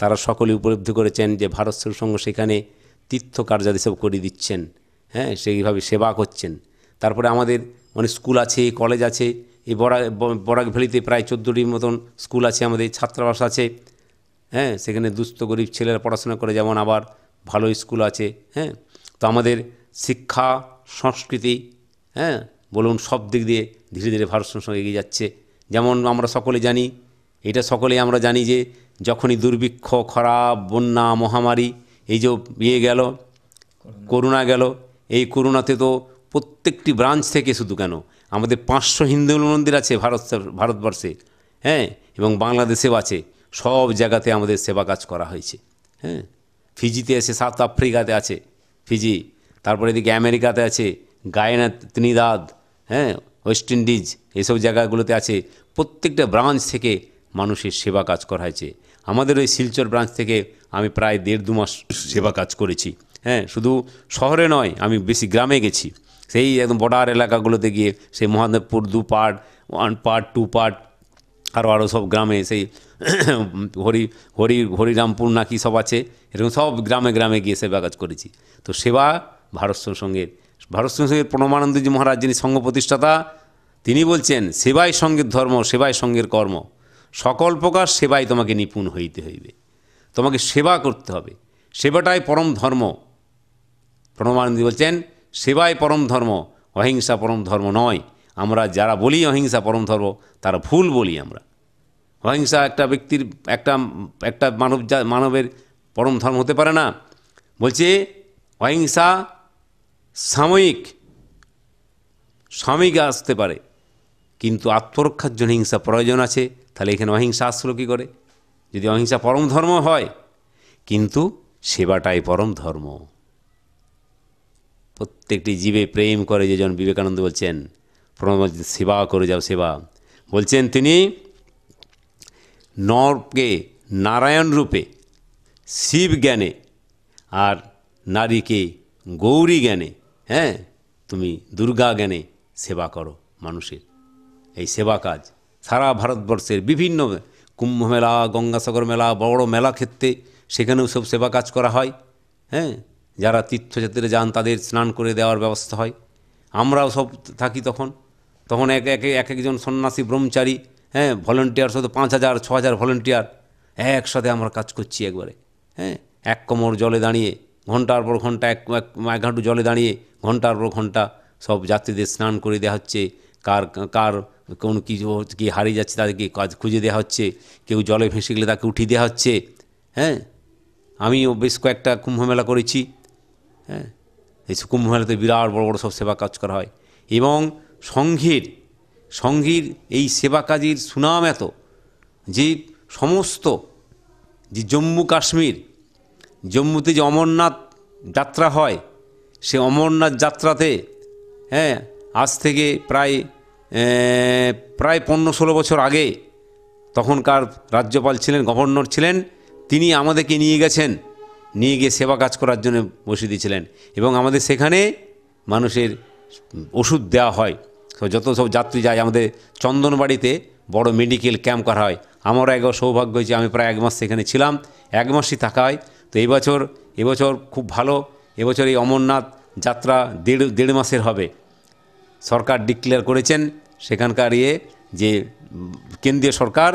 তারা সকলে উপলব্ধি করেছেন যে ভারত সঙ্গে সেখানে তীর্থ কার্যাদি সব করে দিচ্ছেন হ্যাঁ সেইভাবে সেবা করছেন তারপরে আমাদের মানে স্কুল আছে কলেজ আছে এই বরাক বরাক ভ্যালিতে প্রায় চোদ্দোটির মতন স্কুল আছে আমাদের ছাত্রাবাস আছে হ্যাঁ সেখানে দুস্থ গরিব ছেলেরা পড়াশোনা করে যেমন আবার ভালো স্কুল আছে হ্যাঁ তো আমাদের শিক্ষা সংস্কৃতি হ্যাঁ বলুন সব দিক দিয়ে ধীরে ধীরে ভারত সঙ্গে এগিয়ে যাচ্ছে যেমন আমরা সকলে জানি এটা সকলেই আমরা জানি যে যখনই দুর্ভিক্ষ খরা বন্যা মহামারী এই যে ইয়ে গেল করোনা গেল এই করোনাতে তো প্রত্যেকটি ব্রাঞ্চ থেকে শুধু কেন আমাদের পাঁচশো হিন্দু মন্দির আছে ভারত ভারতবর্ষে হ্যাঁ এবং বাংলাদেশেও আছে সব জায়গাতে আমাদের সেবা কাজ করা হয়েছে হ্যাঁ ফিজিতে আছে সাউথ আফ্রিকাতে আছে ফিজি তারপরে এদিকে আমেরিকাতে আছে গায়না ত্রিনিদাদ হ্যাঁ ওয়েস্ট ইন্ডিজ এইসব জায়গাগুলোতে আছে প্রত্যেকটা ব্রাঞ্চ থেকে মানুষের সেবা কাজ করা হয়েছে আমাদের ওই শিলচর ব্রাঞ্চ থেকে আমি প্রায় দেড় দু মাস সেবা কাজ করেছি হ্যাঁ শুধু শহরে নয় আমি বেশি গ্রামে গেছি সেই একদম বর্ডার এলাকাগুলোতে গিয়ে সেই মহাদেবপুর দু part one part two part আরও আরও সব গ্রামে সেই (coughs) হরি হরি হরিরামপুর নাকি সব আছে এরকম সব গ্রামে গ্রামে গিয়ে সেবা কাজ করেছি তো সেবা ভারত সঙ্গে ভারত সঙ্গের প্রণমানন্দজি মহারাজ যিনি সঙ্গ প্রতিষ্ঠাতা তিনি বলছেন সেবাই সঙ্গের ধর্ম সেবাই সঙ্গের কর্ম সকল প্রকার সেবাই তোমাকে নিপুণ হইতে হইবে তোমাকে সেবা করতে হবে সেবাটাই পরম ধর্ম প্রণবানন্দী বলছেন সেবাই পরম ধর্ম অহিংসা পরম ধর্ম নয় আমরা যারা বলি অহিংসা পরম ধর্ম তারা ভুল বলি আমরা অহিংসা একটা ব্যক্তির একটা একটা মানব যা মানবের পরম ধর্ম হতে পারে না বলছে অহিংসা সাময়িক সাময়িক আসতে পারে কিন্তু আত্মরক্ষার জন্য হিংসা প্রয়োজন আছে তাহলে এখানে অহিংসা আসলো কী করে যদি অহিংসা পরম ধর্ম হয় কিন্তু সেবাটাই পরম ধর্ম প্রত্যেকটি জীবে প্রেম করে যেজন বিবেকানন্দ বলছেন প্রণব সেবা করে যাও সেবা বলছেন তিনি নরকে নারায়ণ রূপে শিব জ্ঞানে আর নারীকে গৌরী জ্ঞানে হ্যাঁ তুমি দুর্গা জ্ঞানে সেবা করো মানুষের এই সেবা কাজ সারা ভারতবর্ষের বিভিন্ন কুম্ভ মেলা গঙ্গাসাগর মেলা বড় মেলা ক্ষেত্রে সেখানেও সব সেবা কাজ করা হয় হ্যাঁ যারা তীর্থযাত্রীরা যান তাদের স্নান করে দেওয়ার ব্যবস্থা হয় আমরাও সব থাকি তখন তখন এক একে এক একজন সন্ন্যাসী ব্রহ্মচারী হ্যাঁ ভলেন্টিয়ার শুধু পাঁচ হাজার ছ হাজার ভলেন্টিয়ার একসাথে আমরা কাজ করছি একবারে হ্যাঁ এক কোমর জলে দাঁড়িয়ে ঘন্টার পর ঘন্টা এক এক ঘাঁটু জলে দাঁড়িয়ে ঘন্টার পর ঘন্টা সব যাত্রীদের স্নান করে দেওয়া হচ্ছে কার কার কোন কী কী হারিয়ে যাচ্ছে তাদেরকে কাজ খুঁজে দেওয়া হচ্ছে কেউ জলে ভেসে গেলে তাকে উঠিয়ে দেওয়া হচ্ছে হ্যাঁ আমিও বেশ কয়েকটা কুম্ভমেলা করেছি হ্যাঁ এই কুম্ভ মেলাতে বিরাট বড় বড় সব সেবা কাজ করা হয় এবং সংঘের সংঘের এই সেবা কাজের সুনাম এত যে সমস্ত যে জম্মু কাশ্মীর জম্মুতে যে অমরনাথ যাত্রা হয় সে অমরনাথ যাত্রাতে হ্যাঁ আজ থেকে প্রায় প্রায় পনেরো ষোলো বছর আগে তখনকার রাজ্যপাল ছিলেন গভর্নর ছিলেন তিনি আমাদেরকে নিয়ে গেছেন নিয়ে গিয়ে সেবা কাজ করার জন্য বসিয়ে দিয়েছিলেন এবং আমাদের সেখানে মানুষের ওষুধ দেওয়া হয় যত সব যাত্রী যায় আমাদের চন্দনবাড়িতে বড় মেডিকেল ক্যাম্প করা হয় আমার একবার সৌভাগ্য হয়েছে আমি প্রায় এক মাস সেখানে ছিলাম এক মাসই থাকা হয় তো এই বছর এবছর খুব ভালো এবছর এই অমরনাথ যাত্রা দেড় দেড় মাসের হবে সরকার ডিক্লেয়ার করেছেন সেখানকার ইয়ে যে কেন্দ্রীয় সরকার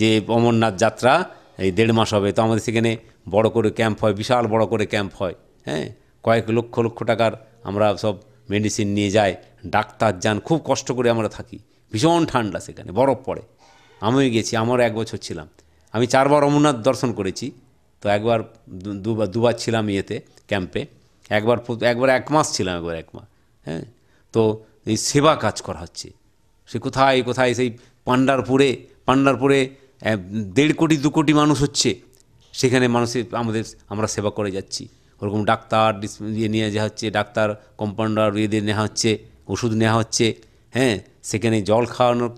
যে অমরনাথ যাত্রা এই দেড় মাস হবে তো আমাদের সেখানে বড় করে ক্যাম্প হয় বিশাল বড় করে ক্যাম্প হয় হ্যাঁ কয়েক লক্ষ লক্ষ টাকার আমরা সব মেডিসিন নিয়ে যাই ডাক্তার যান খুব কষ্ট করে আমরা থাকি ভীষণ ঠান্ডা সেখানে বরফ পড়ে আমিও গেছি আমার এক বছর ছিলাম আমি চারবার অমরনাথ দর্শন করেছি তো একবার দুবার দুবার ছিলাম ইয়েতে ক্যাম্পে একবার একবার এক মাস ছিলাম একবার এক মাস হ্যাঁ তো এই সেবা কাজ করা হচ্ছে সে কোথায় কোথায় সেই পান্ডারপুরে পান্ডারপুরে দেড় কোটি দু কোটি মানুষ হচ্ছে সেখানে মানুষের আমাদের আমরা সেবা করে যাচ্ছি ওরকম ডাক্তার ইয়ে নিয়ে যাওয়া হচ্ছে ডাক্তার কম্পাউন্ডার ইয়েদের নেওয়া হচ্ছে ওষুধ নেওয়া হচ্ছে হ্যাঁ সেখানে জল খাওয়ানোর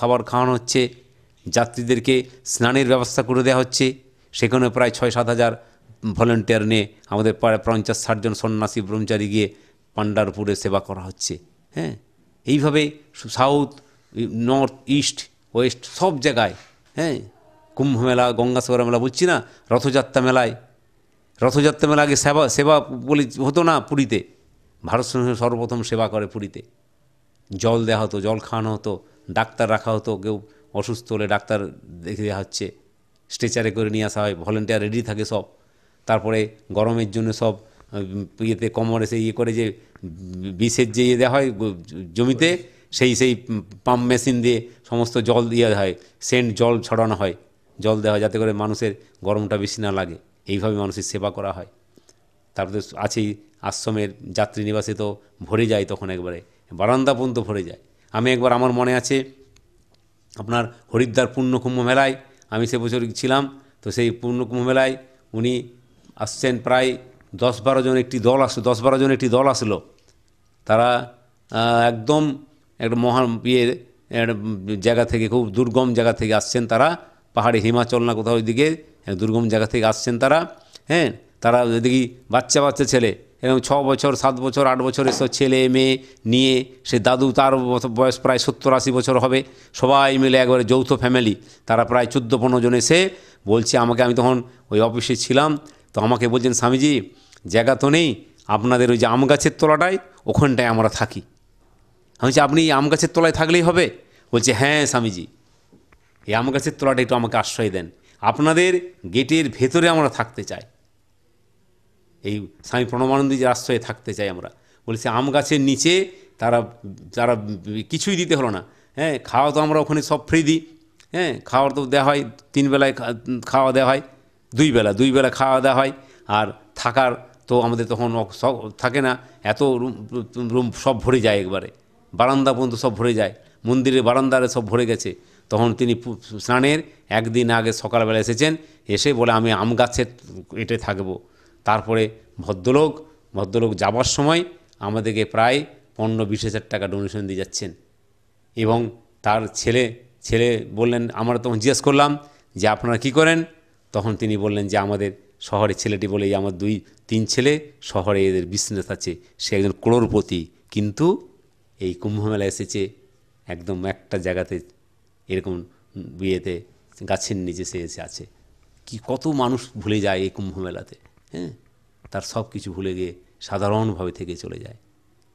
খাবার খাওয়ানো হচ্ছে যাত্রীদেরকে স্নানের ব্যবস্থা করে দেওয়া হচ্ছে সেখানে প্রায় ছয় সাত হাজার ভলেন্টিয়ার নিয়ে আমাদের প্রায় পঞ্চাশ ষাটজন সন্ন্যাসী ব্রহ্মচারী গিয়ে পাণ্ডারপুরে সেবা করা হচ্ছে হ্যাঁ এইভাবে সাউথ নর্থ ইস্ট ওয়েস্ট সব জায়গায় হ্যাঁ কুম্ভ মেলা গঙ্গাসাগর মেলা বুঝছি না রথযাত্রা মেলায় রথযাত্রা মেলা আগে সেবা সেবা বলি হতো না পুরীতে ভারত সর্বপ্রথম সেবা করে পুরীতে জল দেওয়া হতো জল খাওয়ানো হতো ডাক্তার রাখা হতো কেউ অসুস্থ হলে ডাক্তার দেখে দেওয়া হচ্ছে স্ট্রেচারে করে নিয়ে আসা হয় ভলেন্টিয়ার রেডি থাকে সব তারপরে গরমের জন্য সব ইয়েতে কমরে সেই ইয়ে করে যে বিষের যে ইয়ে দেওয়া হয় জমিতে সেই সেই পাম্প মেশিন দিয়ে সমস্ত জল দেওয়া হয় সেন্ট জল ছড়ানো হয় জল দেওয়া যাতে করে মানুষের গরমটা বেশি না লাগে এইভাবে মানুষের সেবা করা হয় তারপরে আছেই আশ্রমের যাত্রী নিবাসে তো ভরে যায় তখন একবারে বারান্দা পর্যন্ত ভরে যায় আমি একবার আমার মনে আছে আপনার হরিদ্বার পূর্ণকুম্ভ মেলায় আমি সে বছর ছিলাম তো সেই পূর্ণকুম্ভ মেলায় উনি আসছেন প্রায় দশ বারো জন একটি দল আসলো দশ বারো জন একটি দল আসলো তারা একদম একটা মহান ইয়ে জায়গা থেকে খুব দুর্গম জায়গা থেকে আসছেন তারা পাহাড়ে হিমাচল না কোথাও ওইদিকে দুর্গম জায়গা থেকে আসছেন তারা হ্যাঁ তারা দেখি বাচ্চা বাচ্চা ছেলে এবং ছ বছর সাত বছর আট বছর এসব ছেলে মেয়ে নিয়ে সে দাদু তার বয়স প্রায় সত্তর আশি বছর হবে সবাই মিলে একবারে যৌথ ফ্যামিলি তারা প্রায় চোদ্দো পনেরো জন এসে বলছে আমাকে আমি তখন ওই অফিসে ছিলাম তো আমাকে বলছেন স্বামীজি জায়গা তো নেই আপনাদের ওই যে আম গাছের তলাটায় ওখানটায় আমরা থাকি আমি আপনি আম গাছের তলায় থাকলেই হবে বলছে হ্যাঁ স্বামীজি এই আম গাছের তলাটা একটু আমাকে আশ্রয় দেন আপনাদের গেটের ভেতরে আমরা থাকতে চাই এই স্বামী প্রণবানন্দীজির আশ্রয়ে থাকতে চাই আমরা বলেছি আম গাছের নিচে তারা যারা কিছুই দিতে হলো না হ্যাঁ খাওয়া তো আমরা ওখানে সব ফ্রি দিই হ্যাঁ খাওয়ার তো দেওয়া হয় তিন বেলায় খাওয়া দেওয়া হয় দুই বেলা দুই বেলা খাওয়া দেওয়া হয় আর থাকার তো আমাদের তখন সব থাকে না এত রুম রুম সব ভরে যায় একবারে বারান্দা পর্যন্ত সব ভরে যায় মন্দিরের বারান্দারে সব ভরে গেছে তখন তিনি স্নানের একদিন আগে সকালবেলা এসেছেন এসে বলে আমি আম গাছের এটে থাকব তারপরে ভদ্রলোক ভদ্রলোক যাবার সময় আমাদেরকে প্রায় পনেরো বিশ হাজার টাকা ডোনেশন দিয়ে যাচ্ছেন এবং তার ছেলে ছেলে বললেন আমরা তখন জিজ্ঞেস করলাম যে আপনারা কি করেন তখন তিনি বললেন যে আমাদের শহরে ছেলেটি বলে আমার দুই তিন ছেলে শহরে এদের বিজনেস আছে সে একজন করোড়পতি কিন্তু এই কুম্ভমেলা এসেছে একদম একটা জায়গাতে এরকম বিয়েতে গাছের নিচে সে এসে আছে কি কত মানুষ ভুলে যায় এই কুম্ভমেলাতে হ্যাঁ তার সব কিছু ভুলে গিয়ে সাধারণভাবে থেকে চলে যায়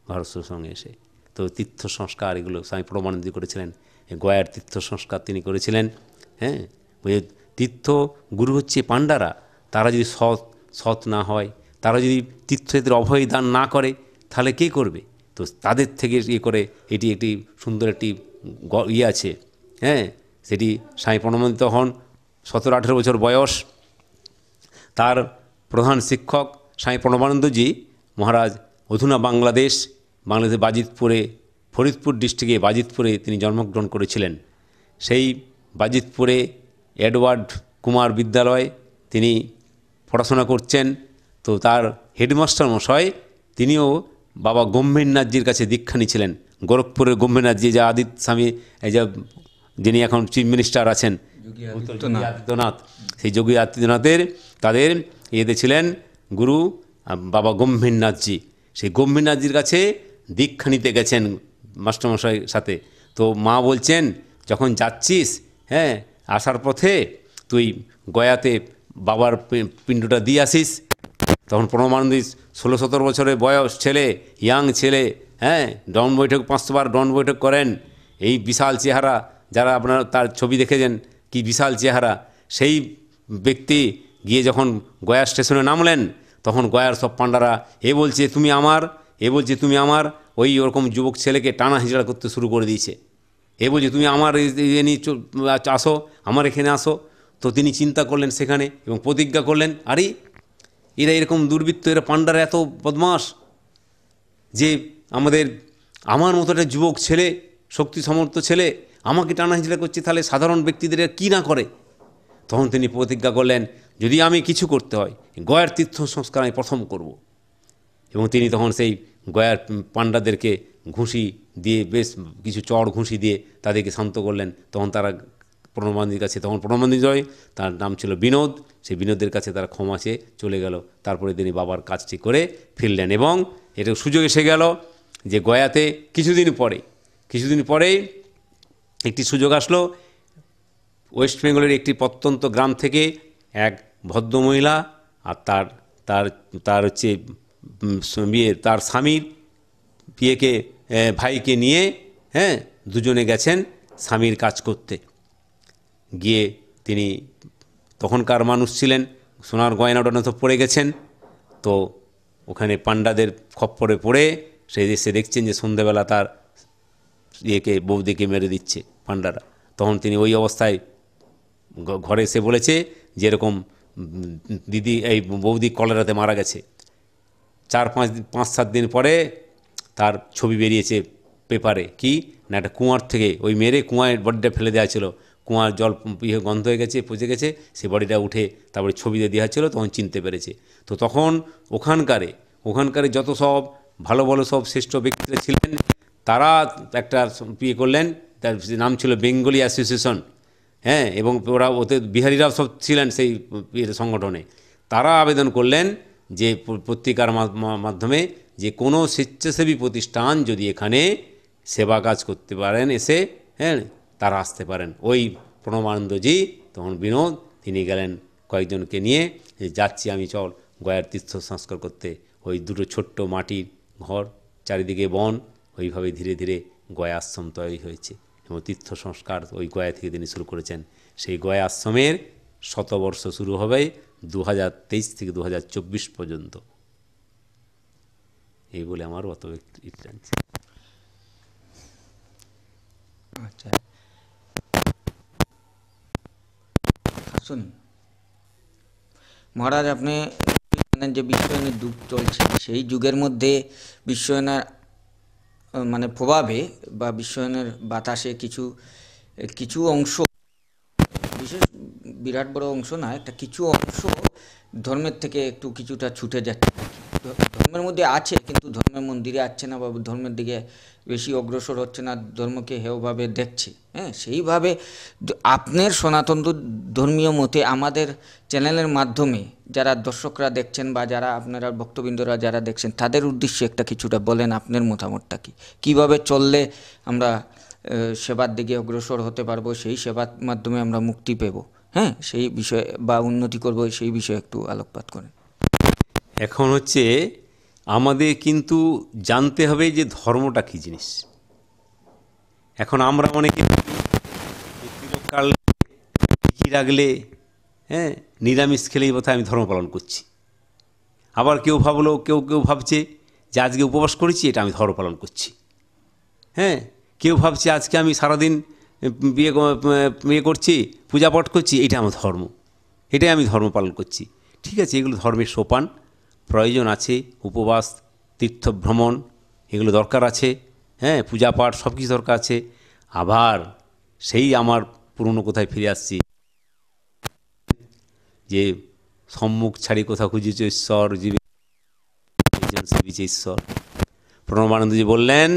ভারত সঙ্গে এসে তো তীর্থ সংস্কার এগুলো স্বামী প্রমাণিত করেছিলেন গয়ার তীর্থ সংস্কার তিনি করেছিলেন হ্যাঁ ওই তীর্থ গুরু হচ্ছে পাণ্ডারা তারা যদি সৎ সৎ না হয় তারা যদি তীর্থদের অভয় দান না করে তাহলে কে করবে তো তাদের থেকে ইয়ে করে এটি একটি সুন্দর একটি ইয়ে আছে হ্যাঁ সেটি স্বামী প্রণমোদিত হন সতেরো আঠেরো বছর বয়স তার প্রধান শিক্ষক স্বামী প্রণবানন্দজি মহারাজ অধুনা বাংলাদেশ বাংলাদেশের বাজিতপুরে ফরিদপুর ডিস্ট্রিক্টে বাজিতপুরে তিনি জন্মগ্রহণ করেছিলেন সেই বাজিতপুরে এডওয়ার্ড কুমার বিদ্যালয় তিনি পড়াশোনা করছেন তো তার হেডমাস্টার মশাই তিনিও বাবা গম্ভীরনাথজির কাছে দীক্ষা নিয়েছিলেন গোরখপুরের গম্ভীরনাথজি যা আদিত স্বামী এই যা যিনি এখন চিফ মিনিস্টার আছেন আদিত্যনাথ সেই যোগী আদিত্যনাথের তাদের ইয়েতে ছিলেন গুরু বাবা গম্ভীরনাথজি সেই গম্ভীরনাথজির কাছে দীক্ষা নিতে গেছেন মাস্টারমশাইয়ের সাথে তো মা বলছেন যখন যাচ্ছিস হ্যাঁ আসার পথে তুই গয়াতে বাবার পিণ্ডটা দিয়ে আসিস তখন প্রণমানন্দ ষোলো সতেরো বছরের বয়স ছেলে ইয়াং ছেলে হ্যাঁ ডন বৈঠক পাঁচবার ডন বৈঠক করেন এই বিশাল চেহারা যারা আপনার তার ছবি দেখেছেন কি বিশাল চেহারা সেই ব্যক্তি গিয়ে যখন গয়া স্টেশনে নামলেন তখন গয়ার সব পাণ্ডারা এ বলছে তুমি আমার এ বলছে তুমি আমার ওই ওরকম যুবক ছেলেকে টানা হিজড়া করতে শুরু করে দিয়েছে এ বলছে তুমি আমার নিয়ে আসো আমার এখানে আসো তো তিনি চিন্তা করলেন সেখানে এবং প্রতিজ্ঞা করলেন আরে এরা এরকম দুর্বৃত্ত এরা পাণ্ডারা এত বদমাস যে আমাদের আমার মতো একটা যুবক ছেলে শক্তি সমর্থ ছেলে আমাকে টানাহিচড়া করছে তাহলে সাধারণ ব্যক্তিদের কি না করে তখন তিনি প্রতিজ্ঞা করলেন যদি আমি কিছু করতে হয় গয়ার তীর্থ সংস্কার আমি প্রথম করব এবং তিনি তখন সেই গয়ার পাণ্ডাদেরকে ঘুষি দিয়ে বেশ কিছু চড় ঘুষি দিয়ে তাদেরকে শান্ত করলেন তখন তারা প্রণবানন্দির কাছে তখন প্রণবানন্দির জয় তার নাম ছিল বিনোদ সেই বিনোদের কাছে তারা ক্ষমা চেয়ে চলে গেল তারপরে তিনি বাবার কাজটি করে ফিরলেন এবং এটা সুযোগ এসে গেল যে গয়াতে কিছুদিন পরে কিছুদিন পরেই একটি সুযোগ আসলো ওয়েস্ট বেঙ্গলের একটি প্রত্যন্ত গ্রাম থেকে এক ভদ্রমহিলা আর তার তার তার হচ্ছে বিয়ে তার স্বামীর বিয়েকে ভাইকে নিয়ে হ্যাঁ দুজনে গেছেন স্বামীর কাজ করতে গিয়ে তিনি তখনকার মানুষ ছিলেন সোনার গয়না টয়না তো পড়ে গেছেন তো ওখানে পাণ্ডাদের খপ্পরে পড়ে সে দেশে দেখছেন যে সন্ধেবেলা তার ইয়েকে বৌদিকে মেরে দিচ্ছে পাণ্ডারা তখন তিনি ওই অবস্থায় ঘরে এসে বলেছে যেরকম দিদি এই বৌদি কলেরাতে মারা গেছে চার পাঁচ পাঁচ সাত দিন পরে তার ছবি বেরিয়েছে পেপারে কি না একটা কুঁয়ার থেকে ওই মেরে কুঁয়ায় বডিটা ফেলে দেওয়া ছিল কুঁয়ার জল ইয়ে গন্ধ হয়ে গেছে পচে গেছে সে বডিটা উঠে তারপরে ছবিতে দেওয়া ছিল তখন চিনতে পেরেছে তো তখন ওখানকারে ওখানকারে যত সব ভালো ভালো সব শ্রেষ্ঠ ব্যক্তিরা ছিলেন তারা একটা ইয়ে করলেন তার নাম ছিল বেঙ্গলি অ্যাসোসিয়েশন হ্যাঁ এবং ওরা ওতে বিহারিরাও সব ছিলেন সেই ইয়ে সংগঠনে তারা আবেদন করলেন যে পত্রিকার মাধ্যমে যে কোনো স্বেচ্ছাসেবী প্রতিষ্ঠান যদি এখানে সেবা কাজ করতে পারেন এসে হ্যাঁ তারা আসতে পারেন ওই প্রণবানন্দজি তখন বিনোদ তিনি গেলেন কয়েকজনকে নিয়ে যাচ্ছি আমি চল গয়ার তীর্থ সংস্কার করতে ওই দুটো ছোট্ট মাটির ঘর চারিদিকে বন ওইভাবে ধীরে ধীরে গয়া আশ্রম তৈরি হয়েছে এবং তীর্থ সংস্কার ওই গয়া থেকে তিনি শুরু করেছেন সেই গয়া আশ্রমের শতবর্ষ শুরু হবে দু থেকে দু পর্যন্ত এই বলে আমার অত ব্যক্তি আচ্ছা আসুন মহারাজ আপনি যে বিশ্বায়নের যুগ চলছে সেই যুগের মধ্যে বিশ্বায়নের মানে প্রভাবে বা বিশ্বায়নের বাতাসে কিছু কিছু অংশ বিশেষ বিরাট বড় অংশ না একটা কিছু অংশ ধর্মের থেকে একটু কিছুটা ছুটে যাচ্ছে ধর্মের মধ্যে আছে কিন্তু ধর্মের মন্দিরে আছে না বা ধর্মের দিকে বেশি অগ্রসর হচ্ছে না ধর্মকে হেউভাবে দেখছে হ্যাঁ সেইভাবে আপনার সনাতন ধর্মীয় মতে আমাদের চ্যানেলের মাধ্যমে যারা দর্শকরা দেখছেন বা যারা আপনারা ভক্তবৃন্দরা যারা দেখছেন তাদের উদ্দেশ্যে একটা কিছুটা বলেন আপনার মতামতটা কি কীভাবে চললে আমরা সেবার দিকে অগ্রসর হতে পারবো সেই সেবার মাধ্যমে আমরা মুক্তি পেব হ্যাঁ সেই বিষয়ে বা উন্নতি করব সেই বিষয়ে একটু আলোকপাত করেন এখন হচ্ছে আমাদের কিন্তু জানতে হবে যে ধর্মটা কী জিনিস এখন আমরা অনেকে চিরকাল টিকি রাখলে হ্যাঁ নিরামিষ খেলেই বোধহয় আমি ধর্ম পালন করছি আবার কেউ ভাবলো কেউ কেউ ভাবছে যে আজকে উপবাস করেছি এটা আমি ধর্ম পালন করছি হ্যাঁ কেউ ভাবছে আজকে আমি সারাদিন বিয়ে বিয়ে করছি পূজা পাঠ করছি এটা আমার ধর্ম এটাই আমি ধর্ম পালন করছি ঠিক আছে এগুলো ধর্মের সোপান প্রয়োজন আছে উপবাস তীর্থভ্রমণ এগুলো দরকার আছে হ্যাঁ পূজা পাঠ সব কিছু দরকার আছে আবার সেই আমার পুরনো কোথায় ফিরে আসছি যে সম্মুখ ছাড়ি কোথা খুঁজেছ ঈশ্বর জীবে ঈশ্বর প্রণবানন্দজি বললেন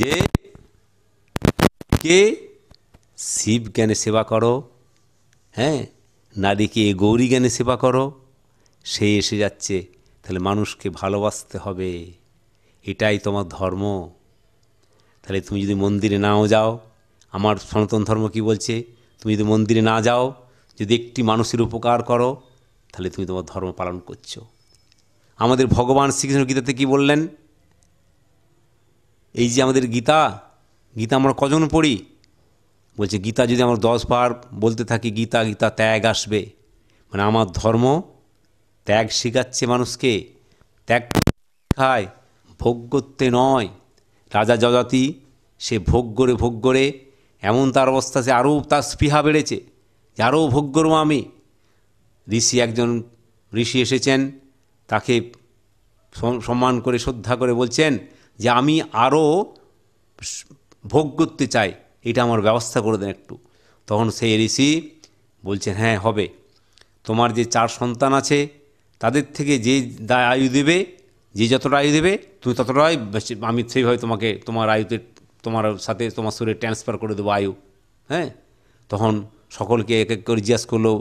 যে কে শিব জ্ঞানে সেবা করো হ্যাঁ নারীকে গৌরী জ্ঞানে সেবা করো সে এসে যাচ্ছে তাহলে মানুষকে ভালোবাসতে হবে এটাই তোমার ধর্ম তাহলে তুমি যদি মন্দিরে নাও যাও আমার সনাতন ধর্ম কি বলছে তুমি যদি মন্দিরে না যাও যদি একটি মানুষের উপকার করো তাহলে তুমি তোমার ধর্ম পালন করছো আমাদের ভগবান শ্রীকৃষ্ণ গীতাতে কি বললেন এই যে আমাদের গীতা গীতা আমরা কজন পড়ি বলছে গীতা যদি আমার দশ বার বলতে থাকি গীতা গীতা ত্যাগ আসবে মানে আমার ধর্ম ত্যাগ শিখাচ্ছে মানুষকে ত্যাগ খায় ভোগ করতে নয় রাজা যজাতি সে ভোগ করে ভোগ করে এমন তার অবস্থা সে আরও তার স্পৃহা বেড়েছে যে আরও ভোগ করবো আমি ঋষি একজন ঋষি এসেছেন তাকে সম্মান করে শ্রদ্ধা করে বলছেন যে আমি আরও ভোগ করতে চাই এটা আমার ব্যবস্থা করে দেন একটু তখন সেই ঋষি বলছেন হ্যাঁ হবে তোমার যে চার সন্তান আছে তাদের থেকে যে দায় আয়ু দেবে যে যতটা আয়ু দেবে তুমি ততটাই আমি সেইভাবে তোমাকে তোমার আয়ুতে তোমার সাথে তোমার শরীরে ট্রান্সফার করে দেবো আয়ু হ্যাঁ তখন সকলকে এক এক করে জিজ্ঞাসা করলো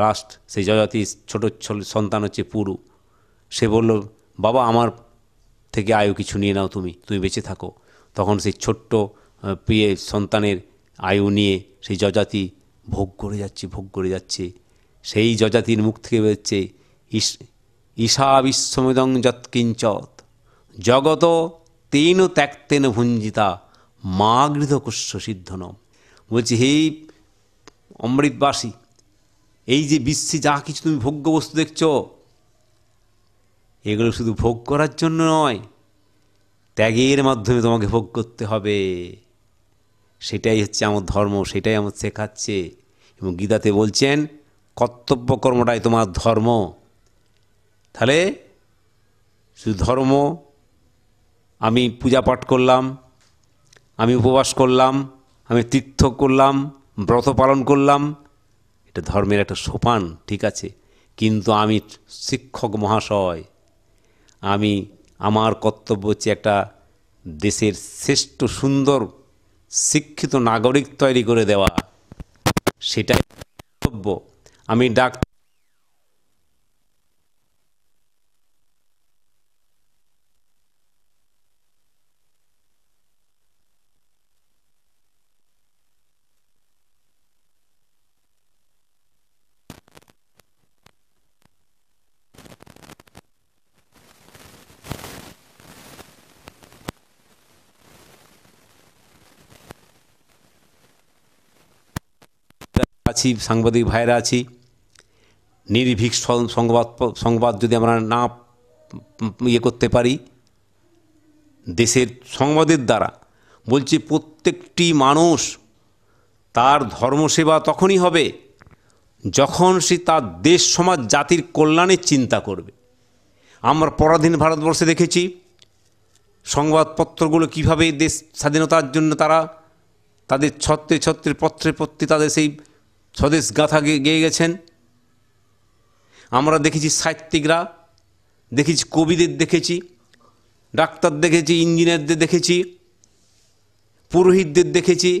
লাস্ট সেই জজাতি ছোটো সন্তান হচ্ছে পুরু সে বলল বাবা আমার থেকে আয়ু কিছু নিয়ে নাও তুমি তুমি বেঁচে থাকো তখন সেই ছোট্ট প্রিয় সন্তানের আয়ু নিয়ে সেই যজাতি ভোগ করে যাচ্ছে ভোগ করে যাচ্ছে সেই যজাতির মুখ থেকে বেরোচ্ছে ঈশা বিশ্বমিদং যৎকিঞ্চত জগত তেন ত্যাক্তেন ভুঞ্জিতা মা গৃধকুষ্য সিদ্ধনম বলছি হে অমৃতবাসী এই যে বিশ্বে যা কিছু তুমি ভোগ্য বস্তু দেখছ এগুলো শুধু ভোগ করার জন্য নয় ত্যাগের মাধ্যমে তোমাকে ভোগ করতে হবে সেটাই হচ্ছে আমার ধর্ম সেটাই আমার শেখাচ্ছে এবং গীতাতে বলছেন কর্তব্য কর্মটাই তোমার ধর্ম তাহলে শুধু ধর্ম আমি পূজা পাঠ করলাম আমি উপবাস করলাম আমি তীর্থ করলাম ব্রত পালন করলাম এটা ধর্মের একটা সোপান ঠিক আছে কিন্তু আমি শিক্ষক মহাশয় আমি আমার কর্তব্য হচ্ছে একটা দেশের শ্রেষ্ঠ সুন্দর শিক্ষিত নাগরিক তৈরি করে দেওয়া সেটাই কর্তব্য আমি ডাক্তার আছি সাংবাদিক ভাইরা আছি নির্ভীক সংবাদ সংবাদ যদি আমরা না ইয়ে করতে পারি দেশের সংবাদের দ্বারা বলছি প্রত্যেকটি মানুষ তার ধর্মসেবা তখনই হবে যখন সে তার দেশ সমাজ জাতির কল্যাণের চিন্তা করবে আমরা পরাধীন ভারতবর্ষে দেখেছি সংবাদপত্রগুলো কিভাবে দেশ স্বাধীনতার জন্য তারা তাদের ছত্রে ছত্রে পত্রে পত্রে তাদের সেই স্বদেশ গাথা গেয়ে গেছেন আমরা দেখেছি সাহিত্যিকরা দেখেছি কবিদের দেখেছি ডাক্তার দেখেছি ইঞ্জিনিয়ারদের দেখেছি পুরোহিতদের দেখেছি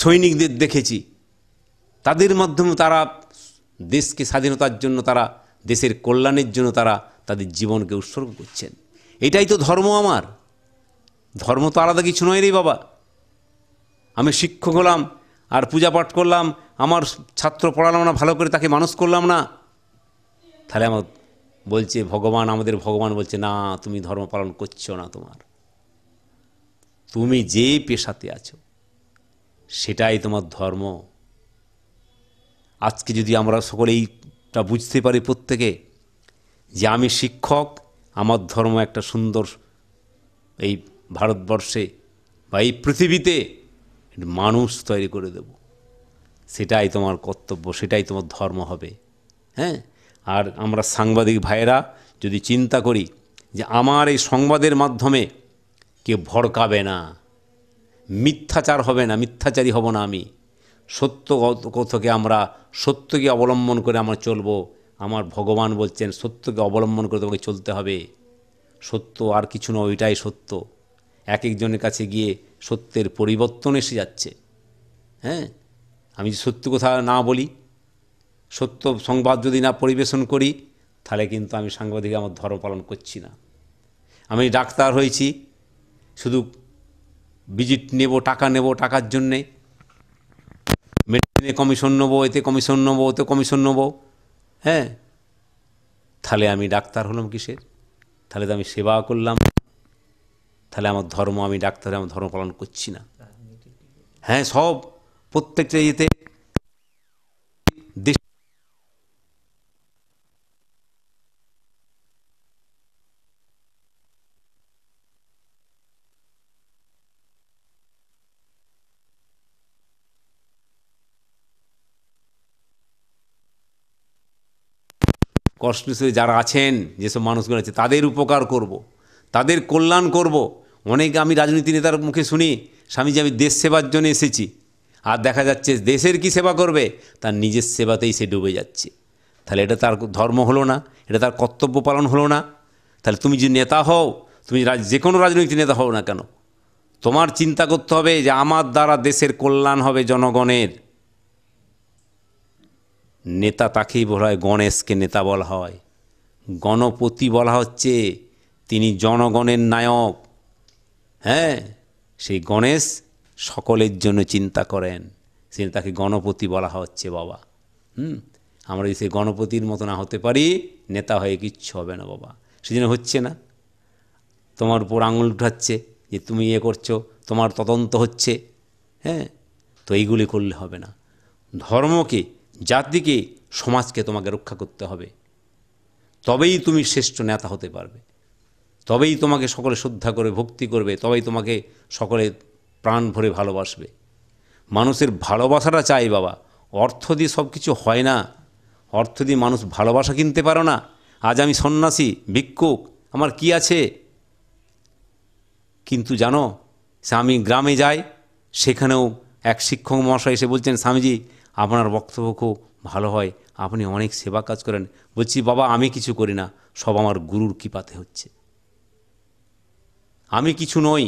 সৈনিকদের দেখেছি তাদের মাধ্যমে তারা দেশকে স্বাধীনতার জন্য তারা দেশের কল্যাণের জন্য তারা তাদের জীবনকে উৎসর্গ করছেন এটাই তো ধর্ম আমার ধর্ম তো আলাদা কিছু নয় রে বাবা আমি শিক্ষক হলাম আর পূজা পাঠ করলাম আমার ছাত্র পড়ালাম না ভালো করে তাকে মানুষ করলাম না তাহলে আমার বলছে ভগবান আমাদের ভগবান বলছে না তুমি ধর্ম পালন করছো না তোমার তুমি যে পেশাতে আছো সেটাই তোমার ধর্ম আজকে যদি আমরা সকলে এইটা বুঝতে পারি প্রত্যেকে যে আমি শিক্ষক আমার ধর্ম একটা সুন্দর এই ভারতবর্ষে বা এই পৃথিবীতে মানুষ তৈরি করে দেব সেটাই তোমার কর্তব্য সেটাই তোমার ধর্ম হবে হ্যাঁ আর আমরা সাংবাদিক ভাইয়েরা যদি চিন্তা করি যে আমার এই সংবাদের মাধ্যমে কে ভড়কাবে না মিথ্যাচার হবে না মিথ্যাচারী হব না আমি সত্য কথকে আমরা সত্যকে অবলম্বন করে আমরা চলব আমার ভগবান বলছেন সত্যকে অবলম্বন করে তোমাকে চলতে হবে সত্য আর কিছু নয় ওইটাই সত্য এক একজনের কাছে গিয়ে সত্যের পরিবর্তন এসে যাচ্ছে হ্যাঁ আমি সত্য কথা না বলি সত্য সংবাদ যদি না পরিবেশন করি তাহলে কিন্তু আমি সাংবাদিক আমার ধর্ম পালন করছি না আমি ডাক্তার হয়েছি শুধু ভিজিট নেব টাকা নেব টাকার জন্যে মেডিসিনে কমিশন নেবো এতে কমিশন নেবো ওতে কমিশন নেবো হ্যাঁ তাহলে আমি ডাক্তার হলাম কিসের তাহলে তো আমি সেবা করলাম তাহলে আমার ধর্ম আমি ডাক্তার আমার ধর্ম পালন করছি না হ্যাঁ সব প্রত্যেকটা ইয়েতে কষ্ট যারা আছেন যেসব মানুষগুলো আছে তাদের উপকার করব। তাদের কল্যাণ করব অনেক আমি রাজনীতি নেতার মুখে শুনি স্বামীজি আমি দেশ সেবার জন্য এসেছি আর দেখা যাচ্ছে দেশের কি সেবা করবে তার নিজের সেবাতেই সে ডুবে যাচ্ছে তাহলে এটা তার ধর্ম হলো না এটা তার কর্তব্য পালন হলো না তাহলে তুমি যে নেতা হও তুমি যে কোনো রাজনৈতিক নেতা হও না কেন তোমার চিন্তা করতে হবে যে আমার দ্বারা দেশের কল্যাণ হবে জনগণের নেতা তাকেই বলা হয় গণেশকে নেতা বলা হয় গণপতি বলা হচ্ছে তিনি জনগণের নায়ক হ্যাঁ সেই গণেশ সকলের জন্য চিন্তা করেন সে তাকে গণপতি বলা হচ্ছে বাবা হুম আমরা যদি সেই গণপতির মতো না হতে পারি নেতা হয়ে কিচ্ছু হবে না বাবা সেজন্য হচ্ছে না তোমার উপর আঙুল উঠাচ্ছে যে তুমি ইয়ে করছো তোমার তদন্ত হচ্ছে হ্যাঁ তো এইগুলি করলে হবে না ধর্মকে জাতিকে সমাজকে তোমাকে রক্ষা করতে হবে তবেই তুমি শ্রেষ্ঠ নেতা হতে পারবে তবেই তোমাকে সকলে শ্রদ্ধা করে ভক্তি করবে তবেই তোমাকে সকলে প্রাণ ভরে ভালোবাসবে মানুষের ভালোবাসাটা চাই বাবা অর্থ দিয়ে সব কিছু হয় না অর্থ দিয়ে মানুষ ভালোবাসা কিনতে পারো না আজ আমি সন্ন্যাসী ভিক্ষুক আমার কি আছে কিন্তু জানো আমি গ্রামে যাই সেখানেও এক শিক্ষক মহাশয় এসে বলছেন স্বামীজি আপনার বক্তব্য খুব ভালো হয় আপনি অনেক সেবা কাজ করেন বলছি বাবা আমি কিছু করি না সব আমার গুরুর কৃপাতে হচ্ছে আমি কিছু নই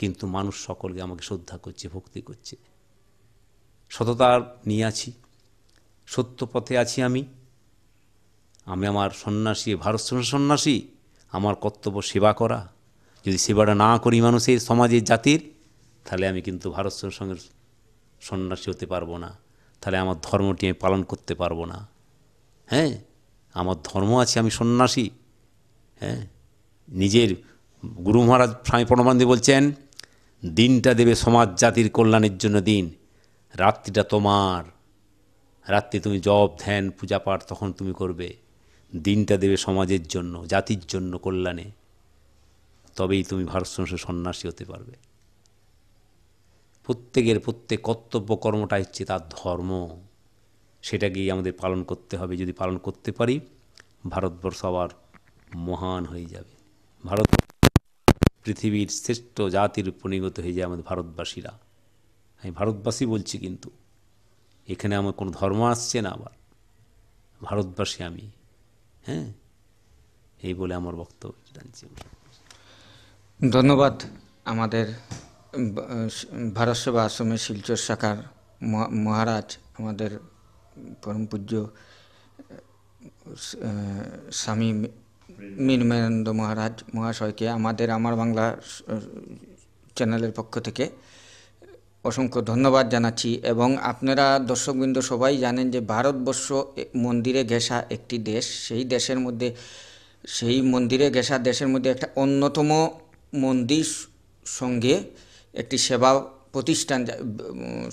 কিন্তু মানুষ সকলকে আমাকে শ্রদ্ধা করছে ভক্তি করছে সততার নিয়ে আছি সত্য পথে আছি আমি আমি আমার সন্ন্যাসী ভারত সন্ন্যাসী আমার কর্তব্য সেবা করা যদি সেবাটা না করি মানুষের সমাজের জাতির তাহলে আমি কিন্তু ভারত সঙ্গে সন্ন্যাসী হতে পারবো না তাহলে আমার ধর্মটি আমি পালন করতে পারবো না হ্যাঁ আমার ধর্ম আছে আমি সন্ন্যাসী হ্যাঁ নিজের গুরু মহারাজ স্বামী প্রণবানন্দী বলছেন দিনটা দেবে সমাজ জাতির কল্যাণের জন্য দিন রাত্রিটা তোমার রাত্রি তুমি জব ধ্যান পূজা পাঠ তখন তুমি করবে দিনটা দেবে সমাজের জন্য জাতির জন্য কল্যাণে তবেই তুমি ভারত সংসদে সন্ন্যাসী হতে পারবে প্রত্যেকের প্রত্যেক কর্তব্য কর্মটাই হচ্ছে তার ধর্ম সেটাকেই আমাদের পালন করতে হবে যদি পালন করতে পারি ভারতবর্ষ আবার মহান হয়ে যাবে ভারত পৃথিবীর শ্রেষ্ঠ জাতির পরিণত হয়ে যায় আমাদের ভারতবাসীরা আমি ভারতবাসী বলছি কিন্তু এখানে আমার কোনো ধর্ম আসছে না আবার ভারতবাসী আমি হ্যাঁ এই বলে আমার বক্তব্য জানছি ধন্যবাদ আমাদের ভারত সেবা আশ্রমের শিলচর শাখার মহারাজ আমাদের পরম পূজ্য স্বামী মীনমেন্দ্র মহারাজ মহাশয়কে আমাদের আমার বাংলা চ্যানেলের পক্ষ থেকে অসংখ্য ধন্যবাদ জানাচ্ছি এবং আপনারা দর্শকবৃন্দ সবাই জানেন যে ভারতবর্ষ মন্দিরে ঘেঁষা একটি দেশ সেই দেশের মধ্যে সেই মন্দিরে ঘেঁষা দেশের মধ্যে একটা অন্যতম মন্দির সঙ্গে একটি সেবা প্রতিষ্ঠান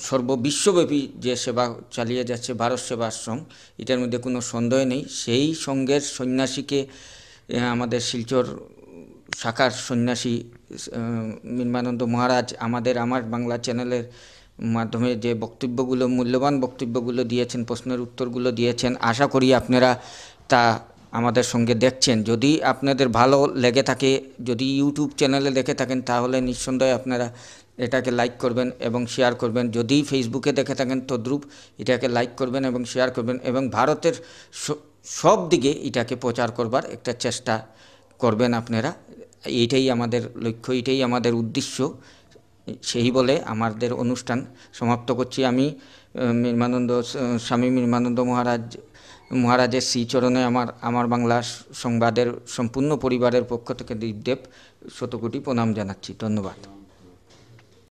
সর্ববিশ্বব্যাপী যে সেবা চালিয়ে যাচ্ছে ভারত সেবা আশ্রম এটার মধ্যে কোনো সন্দেহ নেই সেই সঙ্গের সন্ন্যাসীকে আমাদের শিলচর শাখার সন্ন্যাসী নির্মানন্দ মহারাজ আমাদের আমার বাংলা চ্যানেলের মাধ্যমে যে বক্তব্যগুলো মূল্যবান বক্তব্যগুলো দিয়েছেন প্রশ্নের উত্তরগুলো দিয়েছেন আশা করি আপনারা তা আমাদের সঙ্গে দেখছেন যদি আপনাদের ভালো লেগে থাকে যদি ইউটিউব চ্যানেলে দেখে থাকেন তাহলে নিঃসন্দেহে আপনারা এটাকে লাইক করবেন এবং শেয়ার করবেন যদি ফেসবুকে দেখে থাকেন তদ্রুপ এটাকে লাইক করবেন এবং শেয়ার করবেন এবং ভারতের সব দিকে এটাকে প্রচার করবার একটা চেষ্টা করবেন আপনারা এইটাই আমাদের লক্ষ্য এটাই আমাদের উদ্দেশ্য সেই বলে আমাদের অনুষ্ঠান সমাপ্ত করছি আমি নির্মানন্দ স্বামী নির্মানন্দ মহারাজ মহারাজের শ্রীচরণে আমার আমার বাংলা সংবাদের সম্পূর্ণ পরিবারের পক্ষ থেকে দীপদেব শতকোটি প্রণাম জানাচ্ছি ধন্যবাদ